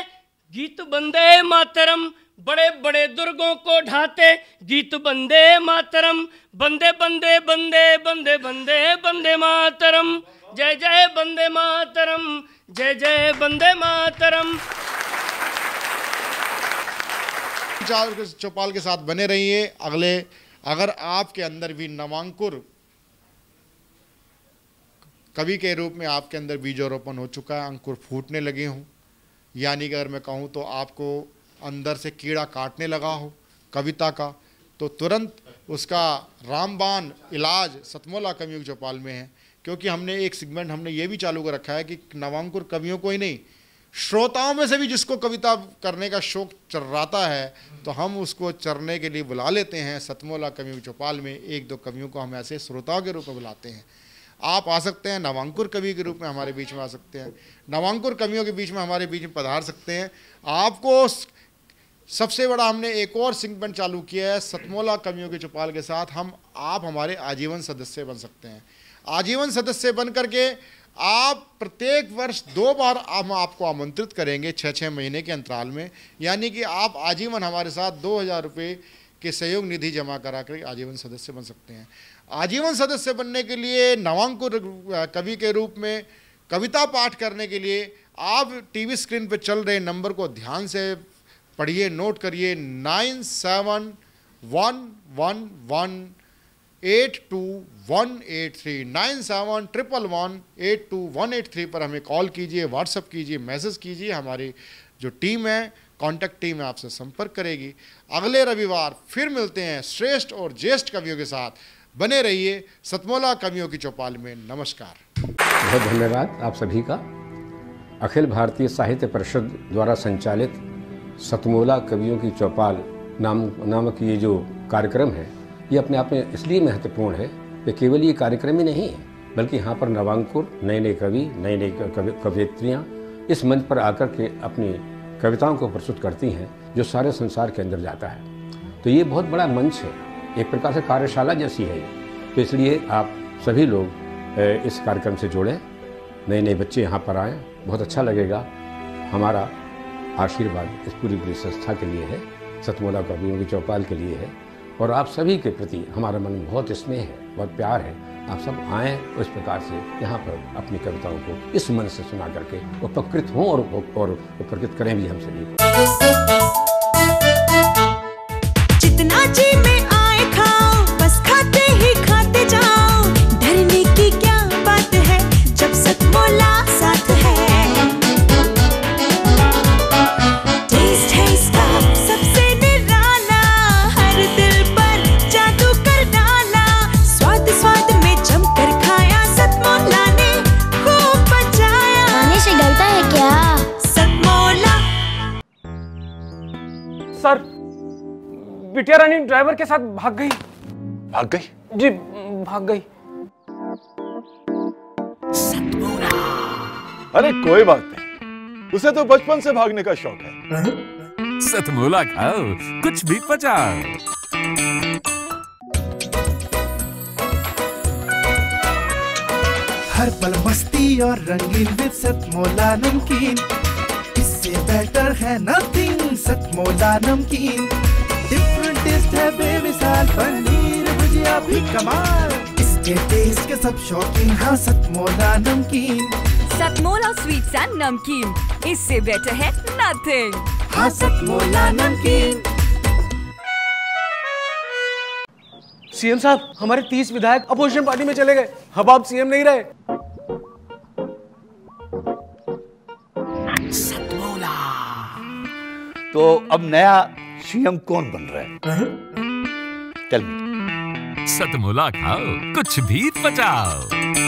गीत बंदे मातरम बड़े बड़े दुर्गों को ढाते गीत बंदे मातरम बंदे बंदे बंदे बंदे बंदे बंदे मातरम जय जय बंदे मातरम जय जय बंदे मातरम चौपाल के साथ बने रहिए अगले अगर आपके अंदर भी नवांकुर कवि के रूप में आपके अंदर बीजारोपण हो चुका है अंकुर फूटने लगे हों यानी कि अगर मैं कहूँ तो आपको अंदर से कीड़ा काटने लगा हो कविता का तो तुरंत उसका रामबान इलाज सतमोला के चौपाल में है क्योंकि हमने एक सेगमेंट हमने ये भी चालू कर रखा है कि नवांकुर कवियों को ही नहीं श्रोताओं में से भी जिसको कविता करने का शौक चर्राता है तो हम उसको चरने के लिए बुला लेते हैं सतमोला कवि चौपाल में एक दो कवियों को हम ऐसे श्रोताओं के रूप में बुलाते हैं आप आ सकते हैं नवांकुर कवि के रूप में हमारे बीच में आ सकते हैं नवांकुर कवियों के बीच में हमारे बीच में पधार सकते हैं आपको सबसे बड़ा हमने एक और सिंगमेंट चालू किया है सतमोला कवियों के चौपाल के साथ हम आप हमारे आजीवन सदस्य बन सकते हैं आजीवन सदस्य बन करके आप प्रत्येक वर्ष दो बार हम आपको आमंत्रित करेंगे छः छः महीने के अंतराल में यानी कि आप आजीवन हमारे साथ दो हज़ार रुपये के सहयोग निधि जमा करा कर आजीवन सदस्य बन सकते हैं आजीवन सदस्य बनने के लिए नवांकुर कवि के रूप में कविता पाठ करने के लिए आप टीवी स्क्रीन पर चल रहे नंबर को ध्यान से पढ़िए नोट करिए nine seven one one one eight two one eight three nine seven triple one eight two one eight three पर हमें कॉल कीजिए व्हाट्सअप कीजिए मैसेज कीजिए हमारी जो टीम है कांटेक्ट टीम आपसे संपर्क करेगी अगले रविवार फिर मिलते हैं श्रेष्ठ और ज्येष्ठ कवियों के साथ बने रहिए सतमोला कवियों की चौपाल में नमस्कार बहुत धन्यवाद आप सभी का अखिल भारतीय साहित्य परिषद द्वारा संचालित सतमोला कवियों की चौपाल नाम नामक ये जो कार्यक्रम है ये अपने आप में इसलिए महत्वपूर्ण है ये केवल ये कार्यक्रम ही नहीं है बल्कि यहाँ पर नवांकुर नए नए कवि नए नए कवयित्रियाँ इस मंच पर आकर के अपनी कविताओं को प्रस्तुत करती हैं जो सारे संसार के अंदर जाता है तो ये बहुत बड़ा मंच है एक प्रकार से कार्यशाला जैसी है ये तो इसलिए आप सभी लोग इस कार्यक्रम से जुड़ें नए नए बच्चे यहाँ पर आएँ बहुत अच्छा लगेगा हमारा आशीर्वाद इस पूरी पूरी संस्था के लिए है सतमोला कवियों की चौपाल के लिए है और आप सभी के प्रति हमारा मन बहुत स्नेह है और प्यार है आप सब आए इस प्रकार से यहाँ पर अपनी कविताओं को इस मन से सुना करके उपकृत हों और, और उपकृत करें भी हम सभी को बिटिया रानी ड्राइवर के साथ भाग गई भाग गई जी भाग गई अरे कोई बात नहीं उसे तो बचपन से भागने का शौक है सतमोला खाओ कुछ भी पचा हर पल मस्ती और रंगीन विद सतमोला नमकीन इससे बेटर है नथिंग सतमोला नमकीन टेस्ट है बेमिसाल पनीर भुजिया भी कमाल इसके टेस्ट के सब शौकीन हाँ सतमोला नमकीन सतमोला स्वीट्स एंड नमकीन इससे बेटर है नथिंग हाँ सतमोला नमकीन सीएम साहब हमारे तीस विधायक अपोजिशन पार्टी में चले गए अब आप सीएम नहीं रहे तो अब नया सीएम कौन बन रहा है चल हाँ? सतमुला खाओ कुछ भी तो बचाओ